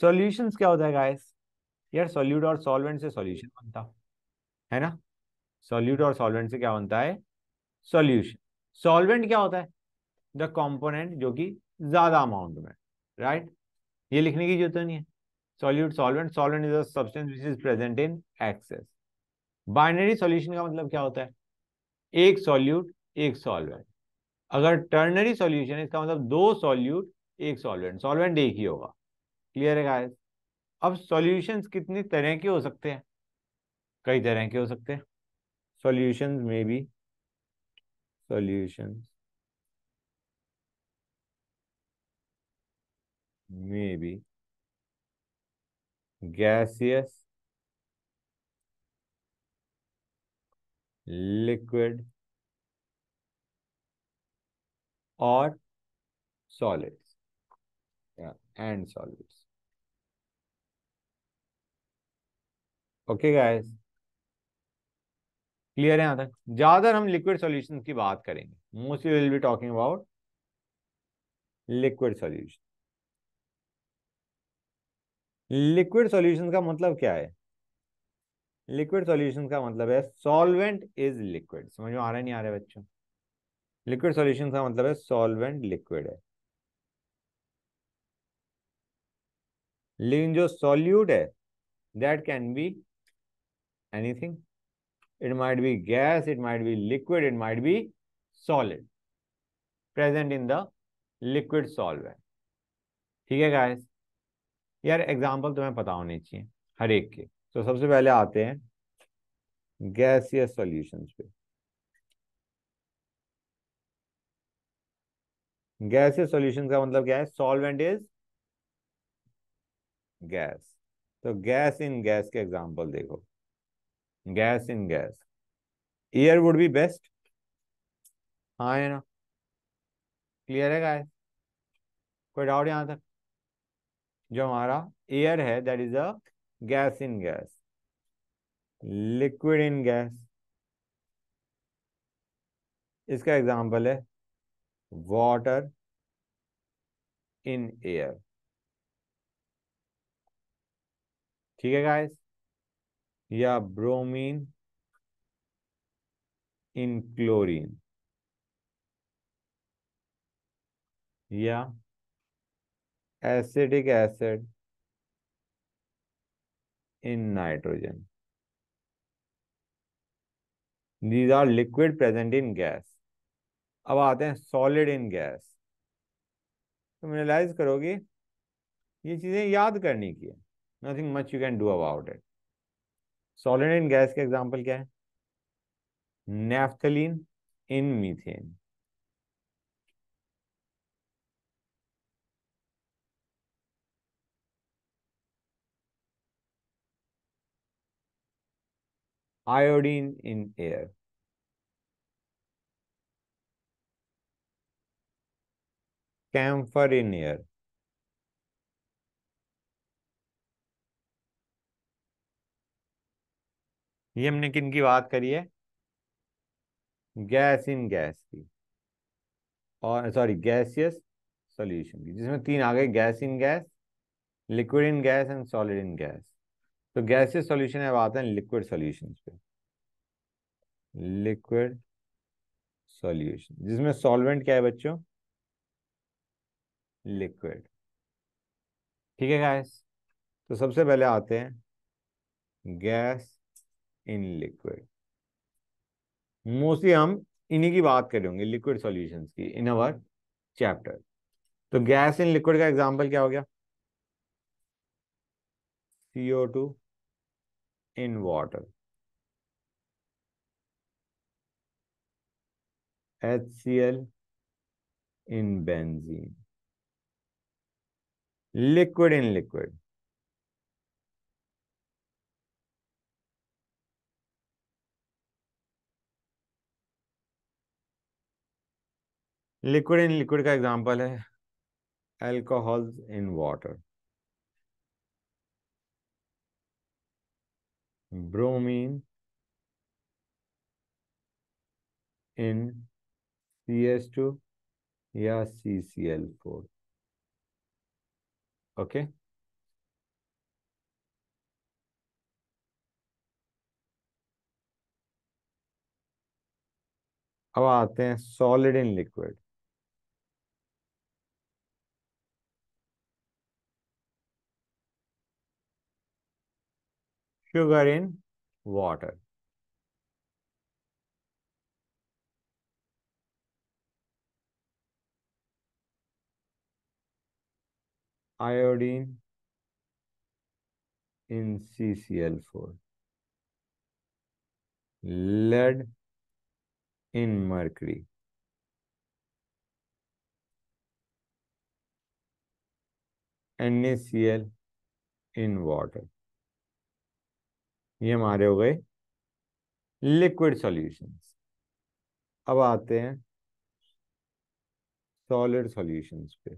Solution क्या होता है गाइस यार सॉल्यूट और सॉल्वेंट से सॉल्यूशन बनता है ना सॉल्यूट और सॉल्वेंट से क्या बनता है सॉल्यूशन सॉल्वेंट क्या होता है द कॉम्पोनेंट जो कि ज्यादा अमाउंट में राइट ये लिखने की जरूरत नहीं है solute solvent solvent is a substance which is present in excess binary solution का मतलब क्या होता है एक सॉल्यूट एक सॉल्वेंट अगर टर्नरी सॉल्यूशन है इसका मतलब दो सॉल्यूट एक सॉल्वेंट सॉल्वेंट एक ही होगा क्लियर है गाइस अब सॉल्यूशंस कितनी तरह के हो सकते हैं कई तरह के हो सकते हैं सॉल्यूशंस में भी सॉल्यूशंस में भी गैसियस लिक्विड और solids and solids okay guys clear है यहां तक ज्यादातर हम लिक्विड सॉल्यूशंस की बात करेंगे mostly will be talking about liquid solution liquid solutions का मतलब क्या है लिक्विड सॉल्यूशंस का मतलब है सॉल्वेंट इज लिक्विड समझ में आ रहा है नहीं आ रहा है बच्चों लिक्विड सॉल्यूशन का मतलब है सॉल्वेंट लिक्विड है लेकिन जो सॉल्यूट है that can be anything. It might be gas, it might be liquid, it might be solid present in the liquid solvent. ठीक है गाइस यार एग्जांपल तुम्हें तो पता होने चाहिए हर एक के तो सबसे पहले आते हैं गैसियस सॉल्यूशंस पे गैसियस सॉल्यूशन का मतलब क्या है सॉल्वेंट इज गैस तो गैस इन गैस के एग्जांपल देखो gas in gas air would be best हाँ है ना क्लियर है गाय कोई डाउट यहाँ तक जो हमारा एयर है that is a gas in gas liquid in gas इसका एग्जांपल है वाटर इन एयर ठीक है गाइस या ब्रोमीन इन क्लोरीन या acidic acid in nitrogen these are liquid present in gas अब आते हैं सॉलिड इन गैस तो मिनलाइज करोगे ये चीजें याद करने की है nothing much you can do about it solid in gas के एग्जाम्पल क्या है naphthalene in methane iodine in air camphor in air ये हमने किन की बात करी है गैस इन गैस की और सॉरी गैसियस सॉल्यूशन की जिसमें तीन आ गए gas in gas liquid in gas and solid in gas तो गैसियस सॉल्यूशन अब आते हैं लिक्विड सॉल्यूशन पे लिक्विड सॉल्यूशन जिसमें सॉल्वेंट क्या है बच्चों लिक्विड ठीक है गैस तो सबसे पहले आते हैं गैस इन लिक्विड मोस्टली हम इन्हीं की बात करेंगे लिक्विड सॉल्यूशंस की इन अवर चैप्टर तो गैस इन लिक्विड का एग्जांपल क्या हो गया CO two in water H C L in benzene liquid in liquid liquid in liquid का एग्जाम्पल है alcohol in water bromine in C S to या सी C L four okay अब आते हैं solid in liquid sugar in water. Iodine in CCl4. Lead in mercury. NaCl in water. ये हमारे हो गए लिक्विड सॉल्यूशंस अब आते हैं सॉलिड सॉल्यूशंस पे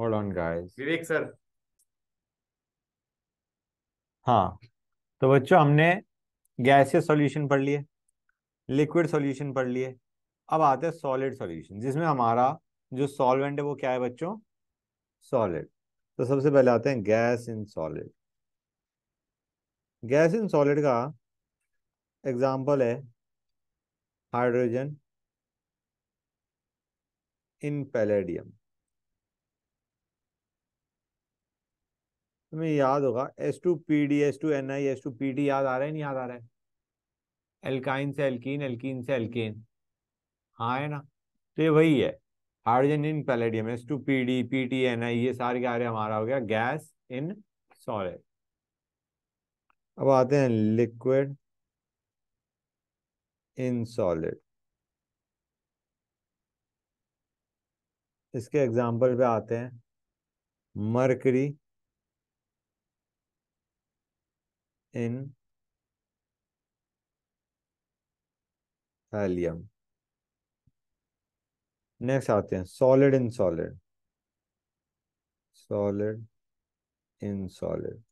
hold on guys Vivek sir हाँ तो बच्चों हमने गैसीय सॉल्यूशन पढ़ लिए लिक्विड सॉल्यूशन पढ़ लिए अब आते हैं सॉलिड सॉल्यूशन जिसमें हमारा जो सॉल्वेंट है वो क्या है बच्चों सॉलिड तो सबसे पहले आते हैं gas in solid gas in solid का एग्जाम्पल है हाइड्रोजन इन पैलेडियम तुम्हें याद होगा S two P D S two N I S two P D याद आ रहा है नहीं याद आ रहा है एल्काइन से एल्कीन एल्कीन से एल्केन हाँ है ना तो ये वही है hydrogen in palladium S two P D P T N I ये सारे क्या हमारा हो गया गैस इन सॉलिड अब आते हैं लिक्विड इन सॉलिड इसके एग्जाम्पल पे आते हैं मरकरी इन हेलियम नेक्स्ट आते हैं solid in solid solid in solid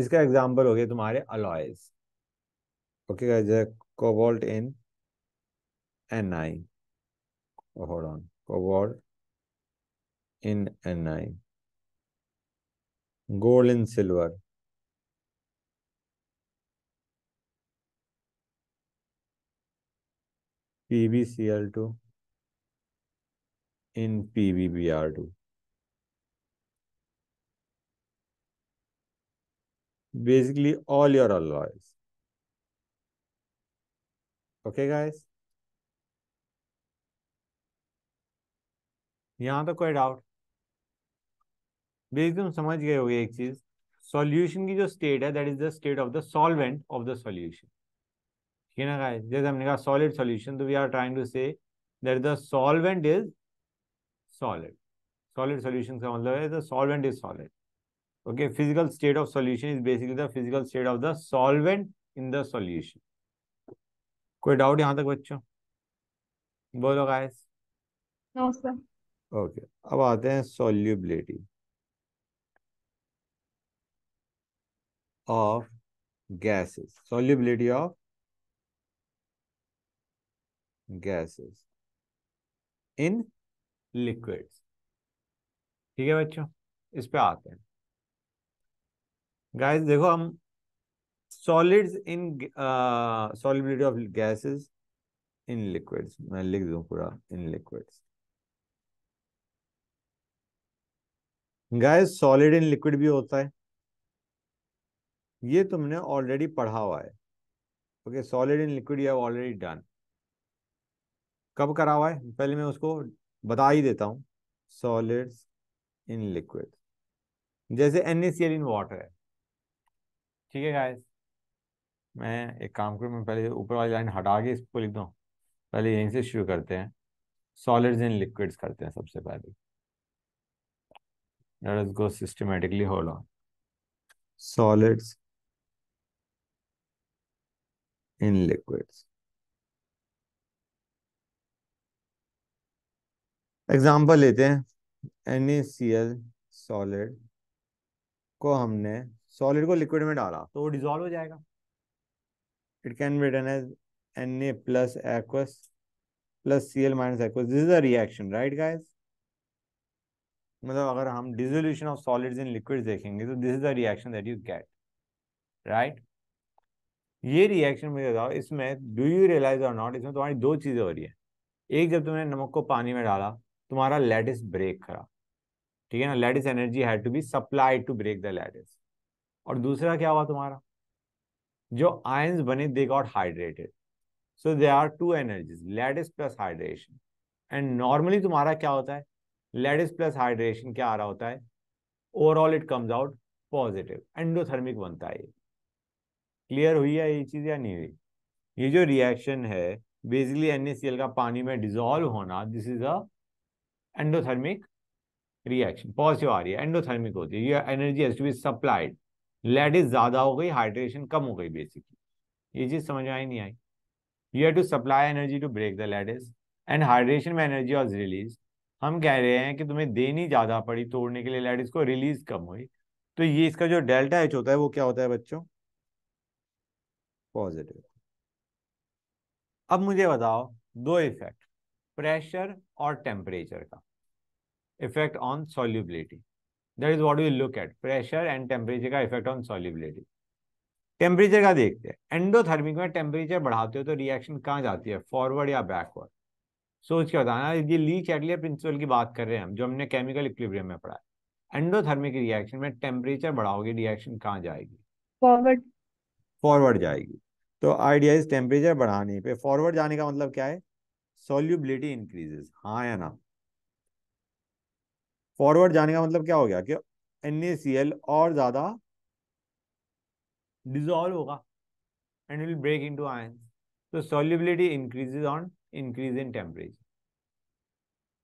इसका एग्जांपल हो गया तुम्हारे alloys okay cobalt in N I hold on cobalt in N I gold in silver PbCl2 in PbBr2. Basically, all your alloys. Okay, guys? यहां तो कोई doubt basic तुम समझ गए होगे एक चीज सॉल्यूशन की जो स्टेट है that is the state of the solvent of the solution ठीक है ना गाइस जैसे हमने कहा सॉलिड सॉल्यूशन तो we are trying to say that the solvent is solid solid solution का मतलब है the solvent is solid okay physical state of solution is basically the physical state of the solvent in the solution कोई doubt यहां तक बच्चों बोलो guys no sir okay अब आते हैं solubility of gases solubility of gases in liquid ठीक है बच्चों इस पे आते हैं गाइस देखो हम solids in solubility of gases in liquids मैं लिख दूं पूरा in liquids guys solid in liquid भी होता है ये तुमने ऑलरेडी पढ़ा हुआ है okay solid in liquid you have already done कब करा हुआ है पहले मैं उसको बता ही देता हूँ सॉलिड्स इन लिक्विड जैसे एन इन वाटर है ठीक है गाइस मैं एक काम करूँ मैं पहले ऊपर वाली लाइन हटा के इसको लिखता हूँ पहले यहीं से शुरू करते हैं सॉलिड्स इन लिक्विड्स करते हैं सबसे पहले let us go systematically hold on solids example लेते हैं एन सॉलिड को हमने सॉलिड को लिक्विड में डाला तो वो डिजोल्व हो जाएगा it can be done as N A plus aqueous plus C L minus aqueous this is a reaction right guys मतलब अगर हम dissolution of solids in liquid देखेंगे तो this is the reaction that you get right ये reaction मुझे बताओ इसमें do you realise और नॉट इसमें तुम्हारी दो चीजें हो रही है एक जब तुमने नमक को पानी में डाला तुम्हारा लेडिस ब्रेक करा ठीक है ना lattice energy had to be supply to break the lattice और दूसरा क्या हुआ तुम्हारा जो आयंस बने they got hydrated so they are two energies lattice plus hydration and normally तुम्हारा क्या होता है लेडिस प्लस हाइड्रेशन क्या आ रहा होता है overall it comes out positive endothermic बनता है ये क्लियर हुई है ये चीज़ या नहीं हुई ये जो रिएक्शन है बेसिकली एन का पानी में डिजोल्व होना this is a endothermic reaction positive आ रही है एंडोथर्मिक होती है ये energy has to be supplied lattice ज्यादा हो गई हाइड्रेशन कम हो गई बेसिकली ये चीज समझ में नहीं आई you have to supply energy to break the lattice and hydration में एनर्जी वॉज रिलीज हम कह रहे हैं कि तुम्हें देनी ज्यादा पड़ी तोड़ने के लिए लेडिस इसको रिलीज कम हुई तो ये इसका जो डेल्टा एच होता है वो क्या होता है बच्चों पॉजिटिव अब मुझे बताओ दो इफेक्ट प्रेशर और टेम्परेचर का effect on solubility. That is what we look at, pressure and temperature का effect on solubility. टेम्परेचर का देखते हैं एंडोथर्मिक में टेम्परेचर बढ़ाते हो तो रिएक्शन कहाँ जाती है फॉरवर्ड या बैकवर्ड सोच के बताना ये ली चैटलियर प्रिंसिपल की बात कर रहे हैं हम जो हमने केमिकल इक्विलिब्रियम में पढ़ा है एंडोथर्मिक रिएक्शन में टेम्परेचर बढ़ाओगे रिएक्शन कहाँ जाएगी फॉरवर्ड फॉरवर्ड जाएगी तो आइडिया इज टेम्परेचर बढ़ाने पे फॉरवर्ड जाने का मतलब क्या है सॉल्युबिलिटी इंक्रीजेस हाँ या ना फॉरवर्ड जाने का मतलब क्या हो गया कि एन और ज्यादा डिजोल्व होगा and will break into ions तो solubility increases on increase in temperature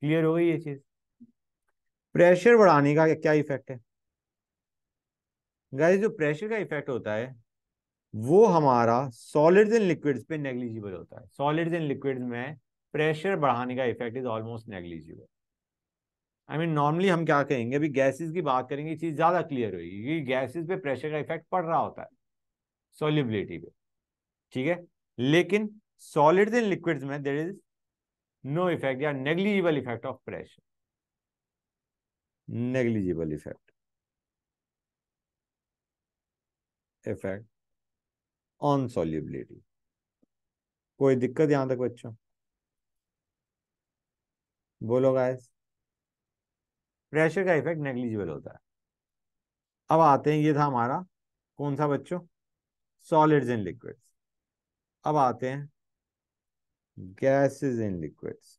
clear हो गई ये चीज प्रेशर बढ़ाने का क्या इफेक्ट है गाइस जो प्रेशर का इफेक्ट होता है वो हमारा सॉलिड्स एंड लिक्विड्स पे नेग्लिजिबल होता है सॉलिड्स एंड लिक्विड्स में प्रेशर बढ़ाने का effect is almost negligible I mean normally हम क्या कहेंगे अभी गैसेस की बात करेंगे चीज़ ज़्यादा क्लियर होगी क्योंकि गैसेस पे प्रेशर का इफेक्ट पड़ रहा होता है सोल्यूबिलिटी पे ठीक है लेकिन सॉलिड इन लिक्विड्स में देर इज नो इफेक्ट या negligible effect of pressure negligible effect effect on solubility कोई दिक्कत यहां तक बच्चों बोलो गाइस प्रेशर का इफेक्ट नेग्लिजिबल होता है अब आते हैं ये था हमारा कौन सा बच्चों सॉलिड्स एंड लिक्विड्स अब आते हैं gases and liquids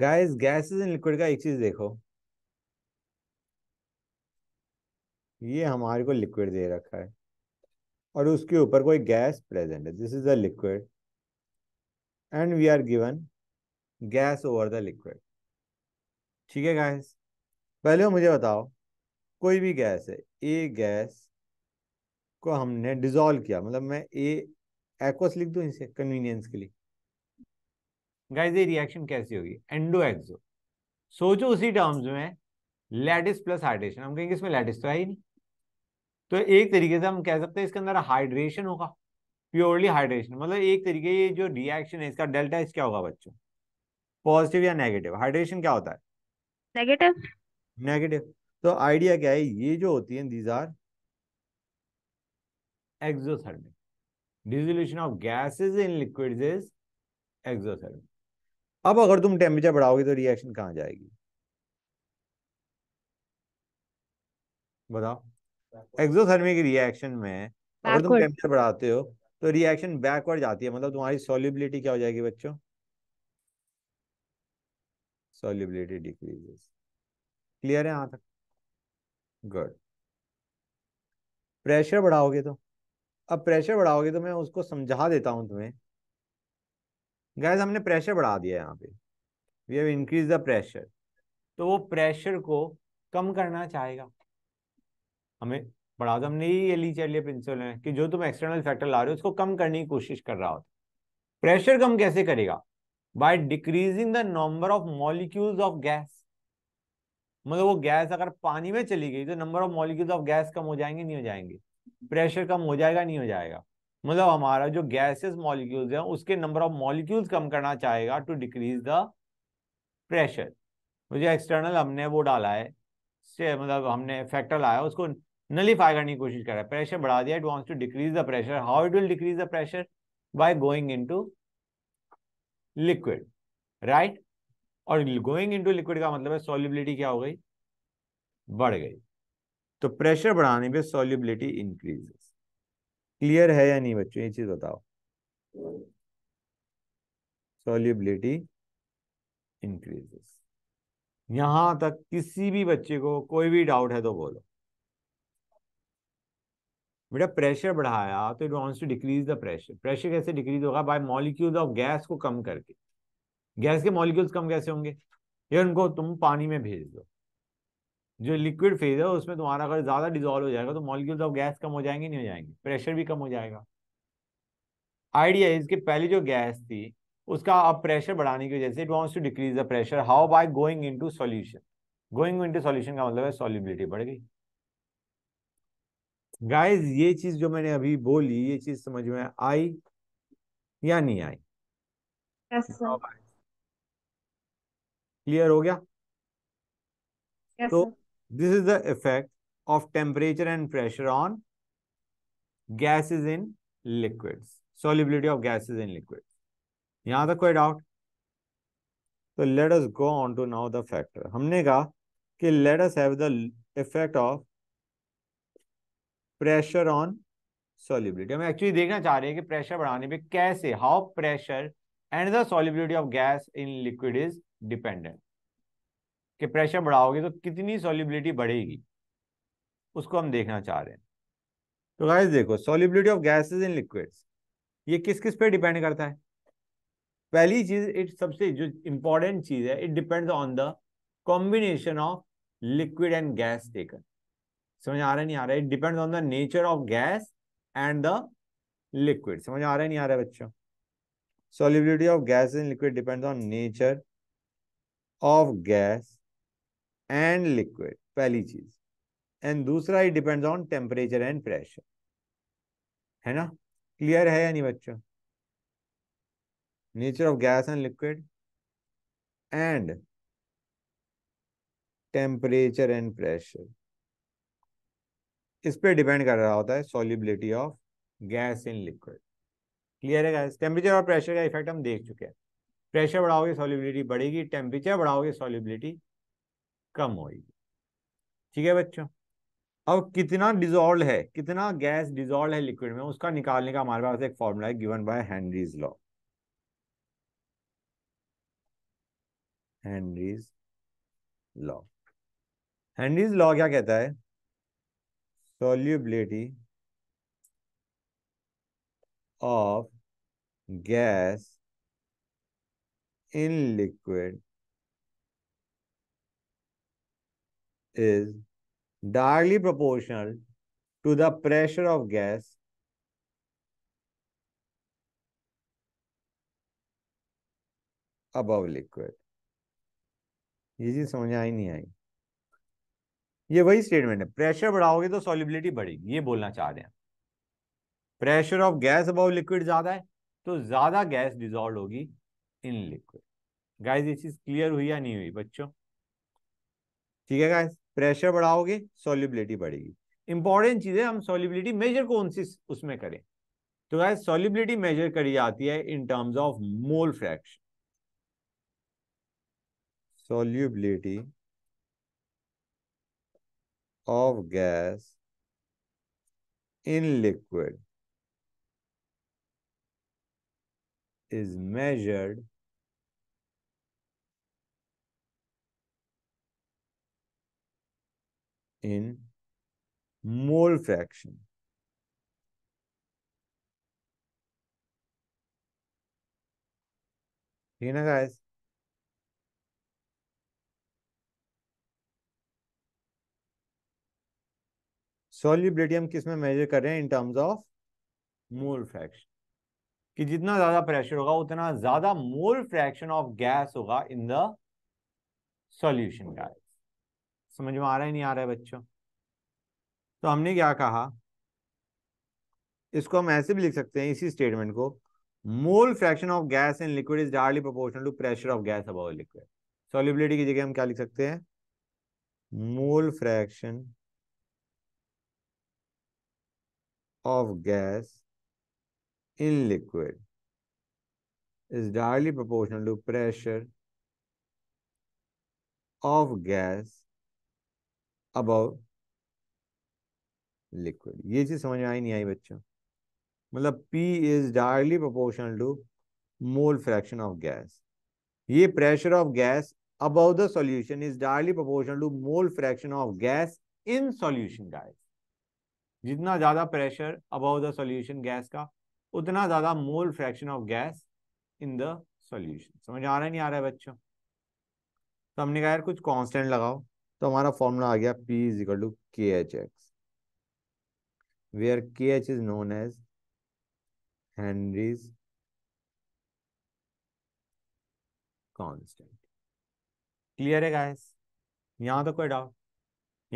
guys gases and liquid का एक चीज देखो ये हमारे को लिक्विड दे रखा है और उसके ऊपर कोई गैस प्रेजेंट है this is a liquid and we are given gas over the liquid ठीक है गैस पहले मुझे बताओ कोई भी गैस है ए गैस को हमने डिजोल्व किया मतलब मैं ए एक्वस लिख दू इसे कन्वीनियंस के लिए गाइस ये रिएक्शन कैसी होगी एंडो एक्सो सोचो उसी टर्म्स में लैटिस प्लस हाइड्रेशन हम कहेंगे इसमें लैटिस तो है ही नहीं तो एक तरीके से हम कह सकते हैं इसके अंदर हाइड्रेशन होगा प्योरली हाइड्रेशन मतलब एक तरीके ये जो रिएक्शन है इसका डेल्टा इस क्या होगा बच्चों पॉजिटिव या नेगेटिव हाइड्रेशन क्या होता है नेगेटिव नेगेटिव तो आइडिया क्या है ये जो होती है these are exothermic dissolution of gases in liquid is exothermic अब अगर तुम टेम्परेचर बढ़ाओगे तो रिएक्शन कहाँ जाएगी बताओ एक्सोथर्मिक रिएक्शन में अगर तुम टेम्परेचर बढ़ाते हो तो रिएक्शन बैकवर्ड जाती है मतलब तुम्हारी सोल्यूबिलिटी क्या हो जाएगी बच्चों सोल्यूबिलिटी डिक्रीजेस क्लियर है यहां तक गुड प्रेशर बढ़ाओगे तो अब प्रेशर बढ़ाओगे तो मैं उसको समझा देता हूं तुम्हें गैस हमने प्रेशर बढ़ा दिया यहाँ पे we have increase the pressure तो वो प्रेशर को कम करना चाहेगा हमें बड़ा आजम तो हमने ये ली चलिए प्रिंसिपल है कि जो तुम एक्सटर्नल फैक्टर ला रहे हो उसको कम करने की कोशिश कर रहा होता प्रेशर कम कैसे करेगा by decreasing the number of molecules of gas मतलब वो गैस अगर पानी में चली गई तो number of molecules of gas कम हो जाएंगे नहीं हो जाएंगे प्रेशर कम हो जाएगा नहीं हो जाएगा मतलब हमारा जो गैसेस मॉलिक्यूल्स हैं उसके नंबर ऑफ मॉलिक्यूल्स कम करना चाहेगा टू डिक्रीज द प्रेशर मुझे एक्सटर्नल हमने वो डाला है मतलब हमने फैक्टर लाया उसको नलीफाई करने की कोशिश कर रहा है प्रेशर बढ़ा दिया it wants to decrease the pressure how it will decrease the pressure by going into liquid right और गोइंग इनटू लिक्विड का मतलब है सॉल्युबिलिटी क्या हो गई बढ़ गई तो प्रेशर बढ़ाने पे सॉल्युबिलिटी इंक्रीजेस क्लियर है या नहीं बच्चों ये चीज बताओ सॉल्युबिलिटी इंक्रीजेस यहां तक किसी भी बच्चे को कोई भी डाउट है तो बोलो बेटा प्रेशर बढ़ाया तो it wants to decrease the pressure pressure कैसे डिक्रीज होगा बाय मॉलिक्यूल्स ऑफ गैस को कम करके गैस के मॉलिक्यूल्स कम कैसे होंगे या उनको तुम पानी में भेज दो जो लिक्विड फेज है उसमें तुम्हारा अगर ज्यादा डिजोल्व हो जाएगा तो मॉलिक्यूल्स ऑफ गैस कम हो जाएंगे नहीं हो जाएंगे प्रेशर भी कम हो जाएगा आइडिया इसके पहले जो गैस थी उसका अब प्रेशर बढ़ाने की वजह से it wants to decrease the pressure how by going into solution going into solution का मतलब है बढ़ गई गाइस ये चीज जो मैंने अभी बोली ये चीज समझ में आई या नहीं आई क्लियर हो गया तो this is the effect of temperature and pressure on gases in liquids solubility of gases in liquids यहां तक कोई डाउट तो let us go on to now the factor हमने कहा कि let us have the effect of pressure on solubility हम actually देखना चाह रहे हैं कि प्रेशर बढ़ाने पे कैसे how pressure and the solubility of gas in liquid is dependent कि प्रेशर बढ़ाओगे तो कितनी सॉलिबिलिटी बढ़ेगी उसको हम देखना चाह रहे हैं तो गाइस देखो solubility of gases in liquids ये किस किस पे डिपेंड करता है पहली चीज इट सबसे जो इंपॉर्टेंट चीज है it depends on the combination of liquid and gas taken समझ आ रहा है नहीं आ रहा है it depends on the nature of gas and the liquid समझ आ रहा है नहीं आ रहा है बच्चों solubility of gas and liquid depends on nature of gas and liquid पहली चीज एंड दूसरा ही depends on temperature and pressure है ना क्लियर है या नहीं बच्चों nature of gas and liquid and temperature and pressure किस पे डिपेंड कर रहा होता है solubility of gas in liquid clear है टेम्परेचर और प्रेशर का इफेक्ट हम देख चुके हैं प्रेशर बढ़ाओगे सोलिबिलिटी बढ़ेगी टेम्परेचर बढ़ाओगे सोलिबिलिटी कम होगी ठीक है बच्चों अब कितना डिजोल्व है कितना गैस डिजोल्व है लिक्विड में उसका निकालने का हमारे पास एक फॉर्मूला है given by Henry's law Henry's law Henry's law क्या कहता है solubility of gas in liquid is directly proportional to the pressure of gas above liquid ये चीज समझ आई नहीं आई ये वही स्टेटमेंट है प्रेशर बढ़ाओगे तो सॉलिबिलिटी बढ़ेगी ये बोलना चाह रहे हैं pressure of gas above liquid ज्यादा है तो ज्यादा गैस डिजॉल्व होगी इन लिक्विड गाइस ये चीज क्लियर हुई या नहीं हुई बच्चों ठीक है गाइस प्रेशर बढ़ाओगे सॉलिबिलिटी बढ़ेगी इंपॉर्टेंट चीज है हम सॉलिबिलिटी मेजर कौन सी उसमें करें तो गाइस सॉलिबिलिटी मेजर करी जाती है in terms of mole fraction solubility of gas in liquid is measured in mole fraction. You know, guys? Solubility हम किस में मेजर कर रहे हैं in terms of mole fraction कि जितना ज्यादा प्रेशर होगा उतना ज्यादा मोल फ्रैक्शन ऑफ गैस होगा इन द सॉल्यूशन गैस समझ में आ रहा है नहीं आ रहा है बच्चों तो हमने क्या कहा इसको हम ऐसे भी लिख सकते हैं इसी स्टेटमेंट को mole fraction of gas in liquid is directly proportional to pressure of gas above liquid solubility की जगह हम क्या लिख सकते हैं mole fraction of gas in liquid is directly proportional to pressure of gas above liquid ये चीज समझ में आई नहीं आई बच्चों मतलब P is directly proportional to mole fraction of gas ये pressure of gas above the solution is directly proportional to mole fraction of gas in solution guys जितना ज़्यादा pressure above the solution gas का उतना ज़्यादा mole fraction of gas in the solution समझ आ रहा है नहीं आ रहा है बच्चों तो हमने कहा यार कुछ कांस्टेंट लगाओ तो हमारा फॉर्मूला आ गया P is equal to K H X where K H is known as Henry's constant clear है गाइस यहाँ तो कोई डाउट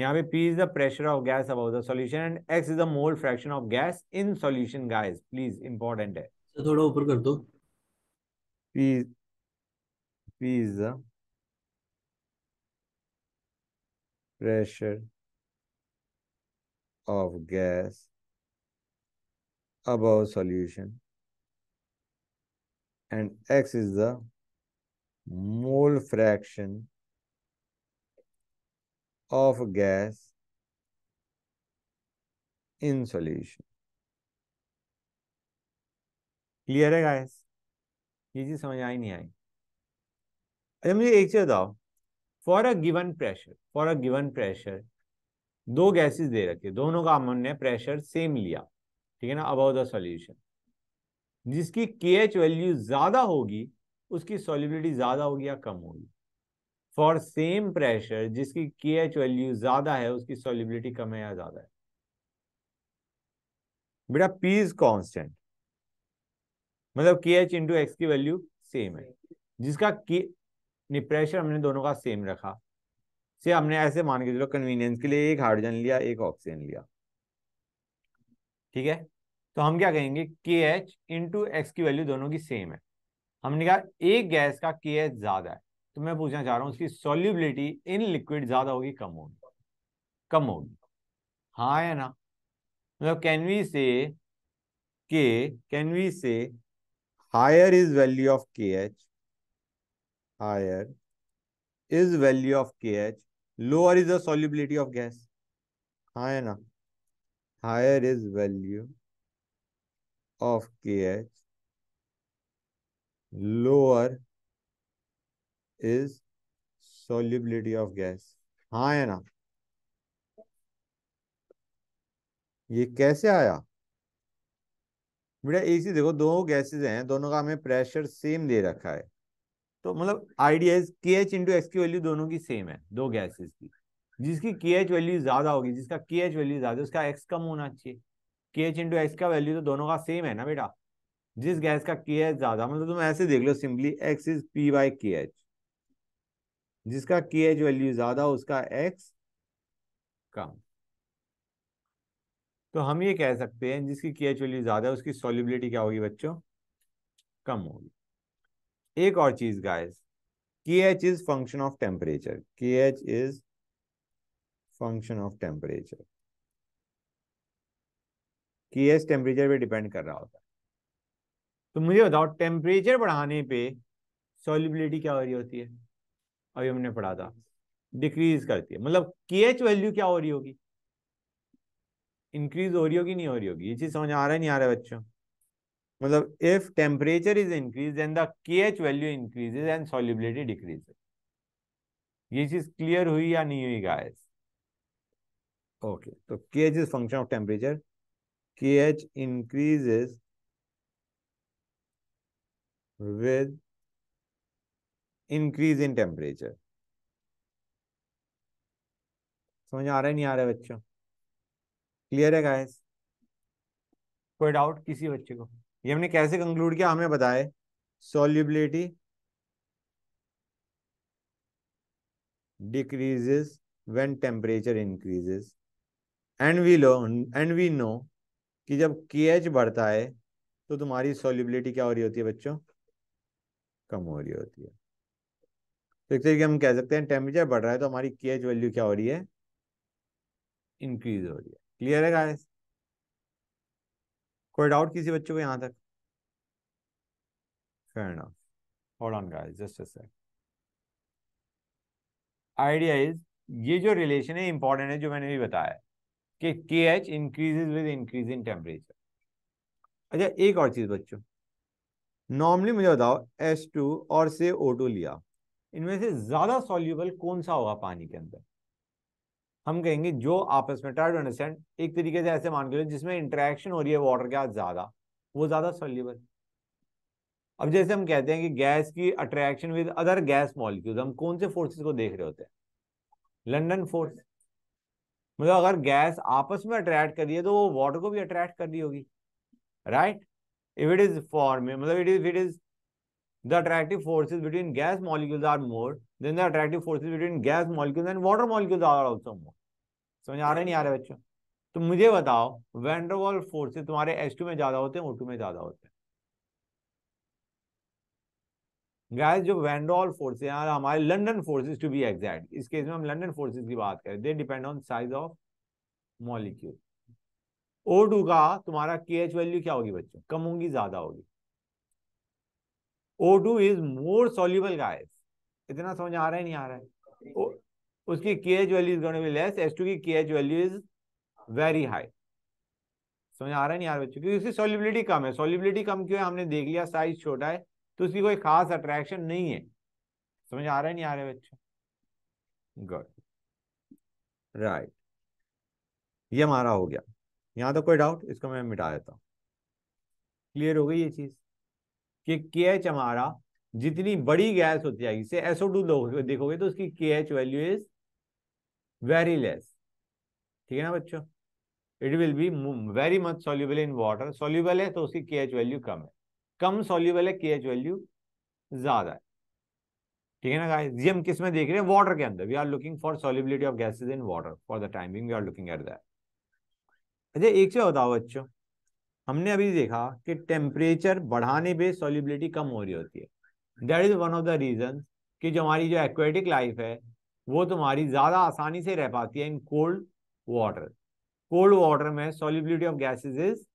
यहाँ पे P is the pressure of gas above solution and X is the mole fraction of gas in solution guys please important है थोड़ा ऊपर कर दो P P is the pressure of gas above solution and X is the mole fraction of gas in solution. Clear है guys ये चीज समझ आई नहीं आई अच्छा मुझे एक चीज बताओ for a given pressure for a given pressure दो गैसेस दे रखे दोनों का हमने प्रेशर सेम लिया ठीक है ना अबाउट द सॉल्यूशन जिसकी के एच वैल्यू ज्यादा होगी उसकी सॉल्युबिलिटी ज्यादा होगी या कम होगी फॉर सेम प्रेशर जिसकी के एच वैल्यू ज्यादा है उसकी सोलिबिलिटी कम है या ज्यादा है बेटा पी इज कॉन्स्टेंट मतलब के एच इंटू एक्स की वैल्यू सेम है जिसका नहीं प्रेशर हमने दोनों का सेम रखा से हमने ऐसे मान के चलो कन्वीनियंस के लिए एक हाइड्रोजन लिया एक ऑक्सीजन लिया ठीक है तो हम क्या कहेंगे के एच इंटू एक्स की वैल्यू दोनों की सेम है हमने कहा एक गैस का के एच ज्यादा है तो मैं पूछना चाह रहा हूँ उसकी सोल्यूबिलिटी इन लिक्विड ज्यादा होगी कम होगी कम होगी हाँ या ना मतलब कैन वी से के can we say higher is value of K H higher is value of K H lower is the solubility of gas हाँ या ना higher is value of K H lower is solubility of gas हाँ है ना ये कैसे आया बेटा एसी देखो दो गैसेस हैं दोनों का हमें प्रेशर सेम दे रखा है तो मतलब idea is K H into X की वैल्यू दोनों की सेम है दो गैसेस की जिसकी के एच वैल्यू ज्यादा होगी जिसका के एच वैल्यू ज्यादा उसका एक्स कम होना चाहिए के एच इंटू एक्स का वैल्यू तो दोनों का सेम है ना बेटा जिस गैस का के एच ज्यादा मतलब तुम ऐसे देख लो simply X is P by K H जिसका के एच वैल्यू ज्यादा उसका एक्स कम तो हम ये कह सकते हैं जिसकी के एच वैल्यू ज्यादा उसकी सॉल्युबिलिटी क्या होगी बच्चों कम होगी एक और चीज guys K H is function of temperature K H is function of temperature K H temperature पे डिपेंड कर रहा होता है तो मुझे बताओ टेम्परेचर बढ़ाने पे सॉल्युबिलिटी क्या हो रही होती है अभी हमने पढ़ा था डिक्रीज करती है मतलब के एच वैल्यू क्या हो रही होगी इंक्रीज हो रही होगी नहीं हो रही होगी ये चीज समझ आ रहा है नहीं आ रहा है बच्चों मतलब if temperature is increase and the K H value increases and solubility decrease ये चीज क्लियर हुई या नहीं हुई गाइस ओके तो K H is function of temperature K H increases with increase in temperature समझ आ रहा है नहीं आ रहा है बच्चों क्लियर है गाइस कोई डाउट किसी बच्चे को ये हमने कैसे कंक्लूड किया हमें बताए solubility decreases when temperature increases and we low and we know कि जब के बढ़ता है तो तुम्हारी सॉल्युबिलिटी क्या हो रही होती है बच्चों कम हो रही होती है तो एक तरीके हम कह सकते हैं टेम्परेचर बढ़ रहा है तो हमारी के एच वैल्यू क्या हो रही है इंक्रीज हो रही है क्लियर है गाइस कोई डाउट किसी बच्चों को यहां तक hold on guys just guys just ये जो रिलेशन है इंपॉर्टेंट है जो मैंने भी बताया कि K H increases with increase in temperature अच्छा एक और चीज बच्चों नॉर्मली मुझे बताओ एस टू और से ओ टू लिया इनमें से ज्यादा सॉल्यूबल कौन सा होगा पानी के अंदर हम कहेंगे जो आपस में ट्राई टू अंडरस्टैंड एक तरीके से ऐसे मान के लो जिसमें इंटरेक्शन हो रही है वाटर के साथ ज्यादा वो ज्यादा सॉल्यूबल अब जैसे हम कहते हैं कि गैस की attraction with other gas molecule हम कौन से फोर्सेस को देख रहे होते हैं लंडन फोर्स मतलब अगर गैस आपस में अट्रैक्ट कर रही है तो वो वाटर को भी अट्रैक्ट कर रही होगी right if it is form मतलब it is it is the attractive forces between gas molecules are more than the attractive forces between gas molecules and water molecules are also more. समझ आ रहे नहीं आ रहे बच्चों तो मुझे बताओ वेंडरवॉल फोर्सेस तुम्हारे टू में ज्यादा होते हैं O2 में ज्यादा होते हैं गैस जो वेंडरवॉल फोर्सेस यार हमारे London forces to be exact इस केस में हम लंडन फोर्सेस की बात करें they depend on size of molecule O2 का तुम्हारा के एच वैल्यू क्या होगी बच्चों कम होगी ज्यादा होगी O two is more soluble gas इतना समझ आ रहा है नहीं आ रहा है ओ, उसकी K H value is gonna be less as to की K H value is very high समझ आ रहा है नहीं आ रहा बच्चों क्योंकि उसकी सोल्यूबिलिटी कम है सोल्यूबिलिटी कम क्यों है हमने देख लिया साइज छोटा है तो उसकी कोई खास अट्रैक्शन नहीं है समझ आ रहा है नहीं आ रहा है बच्चों गुड राइट ये हमारा हो गया यहां तो कोई डाउट इसको मैं मिटा देता हूं क्लियर हो गई ये चीज़ कि के एच हमारा जितनी बड़ी गैस होती जाएगी से एसओ टू देखोगे तो उसकी K H value is very less ठीक है ना बच्चों it will be very much soluble in water soluble है तो उसकी के एच वैल्यू कम है कम सोल्यूबल है के एच वैल्यू ज्यादा है ठीक है ना गाइस ये हम किस में देख रहे हैं वाटर के अंदर we are looking for solubility of gases in water for the timing we are looking at that अच्छा एक चीज बताओ बच्चों हमने अभी देखा कि टेम्परेचर बढ़ाने पे सॉलिबिलिटी कम हो रही होती है that is one of the reason कि जो हमारी जो एक्वेटिक लाइफ है वो तुम्हारी ज़्यादा आसानी से रह पाती है in cold water cold water में solubility of gases is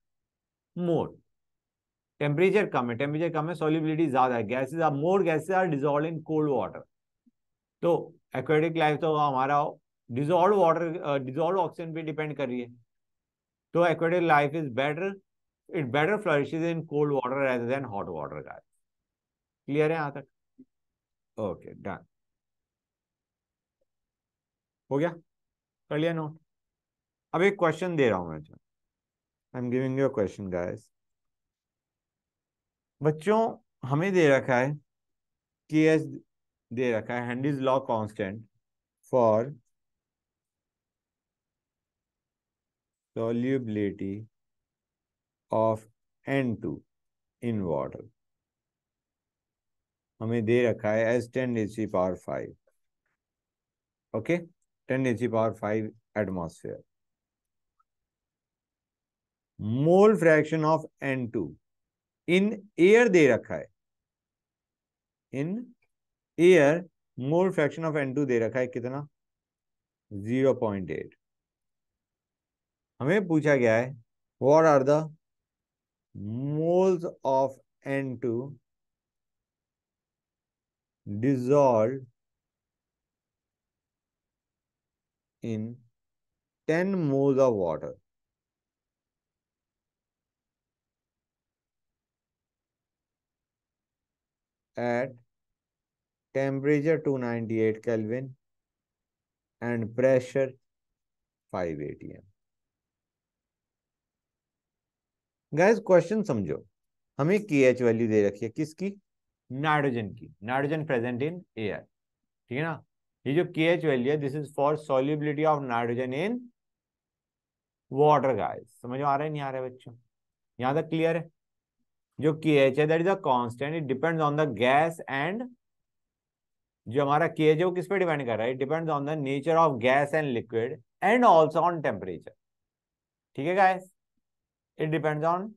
more temperature कम है टेम्परेचर कम है सॉलिबिलिटी ज़्यादा है gases are more gases are dissolve in cold water तो एक्वेटिक लाइफ तो हमारा डिजॉल्व वाटर डिजॉल्व ऑक्सीजन पे डिपेंड कर रही है तो aquatic life is better it better flourish in cold water as than hot water guys. Clear है यहां तक? ओके डन हो गया? कर लिया नोट? अब एक क्वेश्चन दे रहा हूँ मैं I am giving you question guys बच्चों हमें दे रखा है के एस दे रखा है Henry's law constant for solubility of N two in water हमें दे रखा है as ten H C power five okay ten H C power five atmosphere mole fraction of N two in air दे रखा है in air mole fraction of N two दे रखा है कितना जीरो पॉइंट एट हमें पूछा गया है what are the moles of N2 dissolved in 10 moles of water. at temperature 298 Kelvin and pressure 5 atm. Guys question समझो हमें के एच वैल्यू दे रखी है किसकी नाइट्रोजन की नाइट्रोजन प्रेजेंट इन एयर ठीक है ना ये जो के एच वैल्यू है this is for solubility of nitrogen in water guys समझ आ रहा है नहीं आ रहा है बच्चों यहाँ तक क्लियर है जो के एच है that is a constant it depends on the gas and जो हमारा के एच है वो किस पे डिपेंड कर रहा है it depends on the nature of gas and liquid and also on temperature ठीक है guys it depends on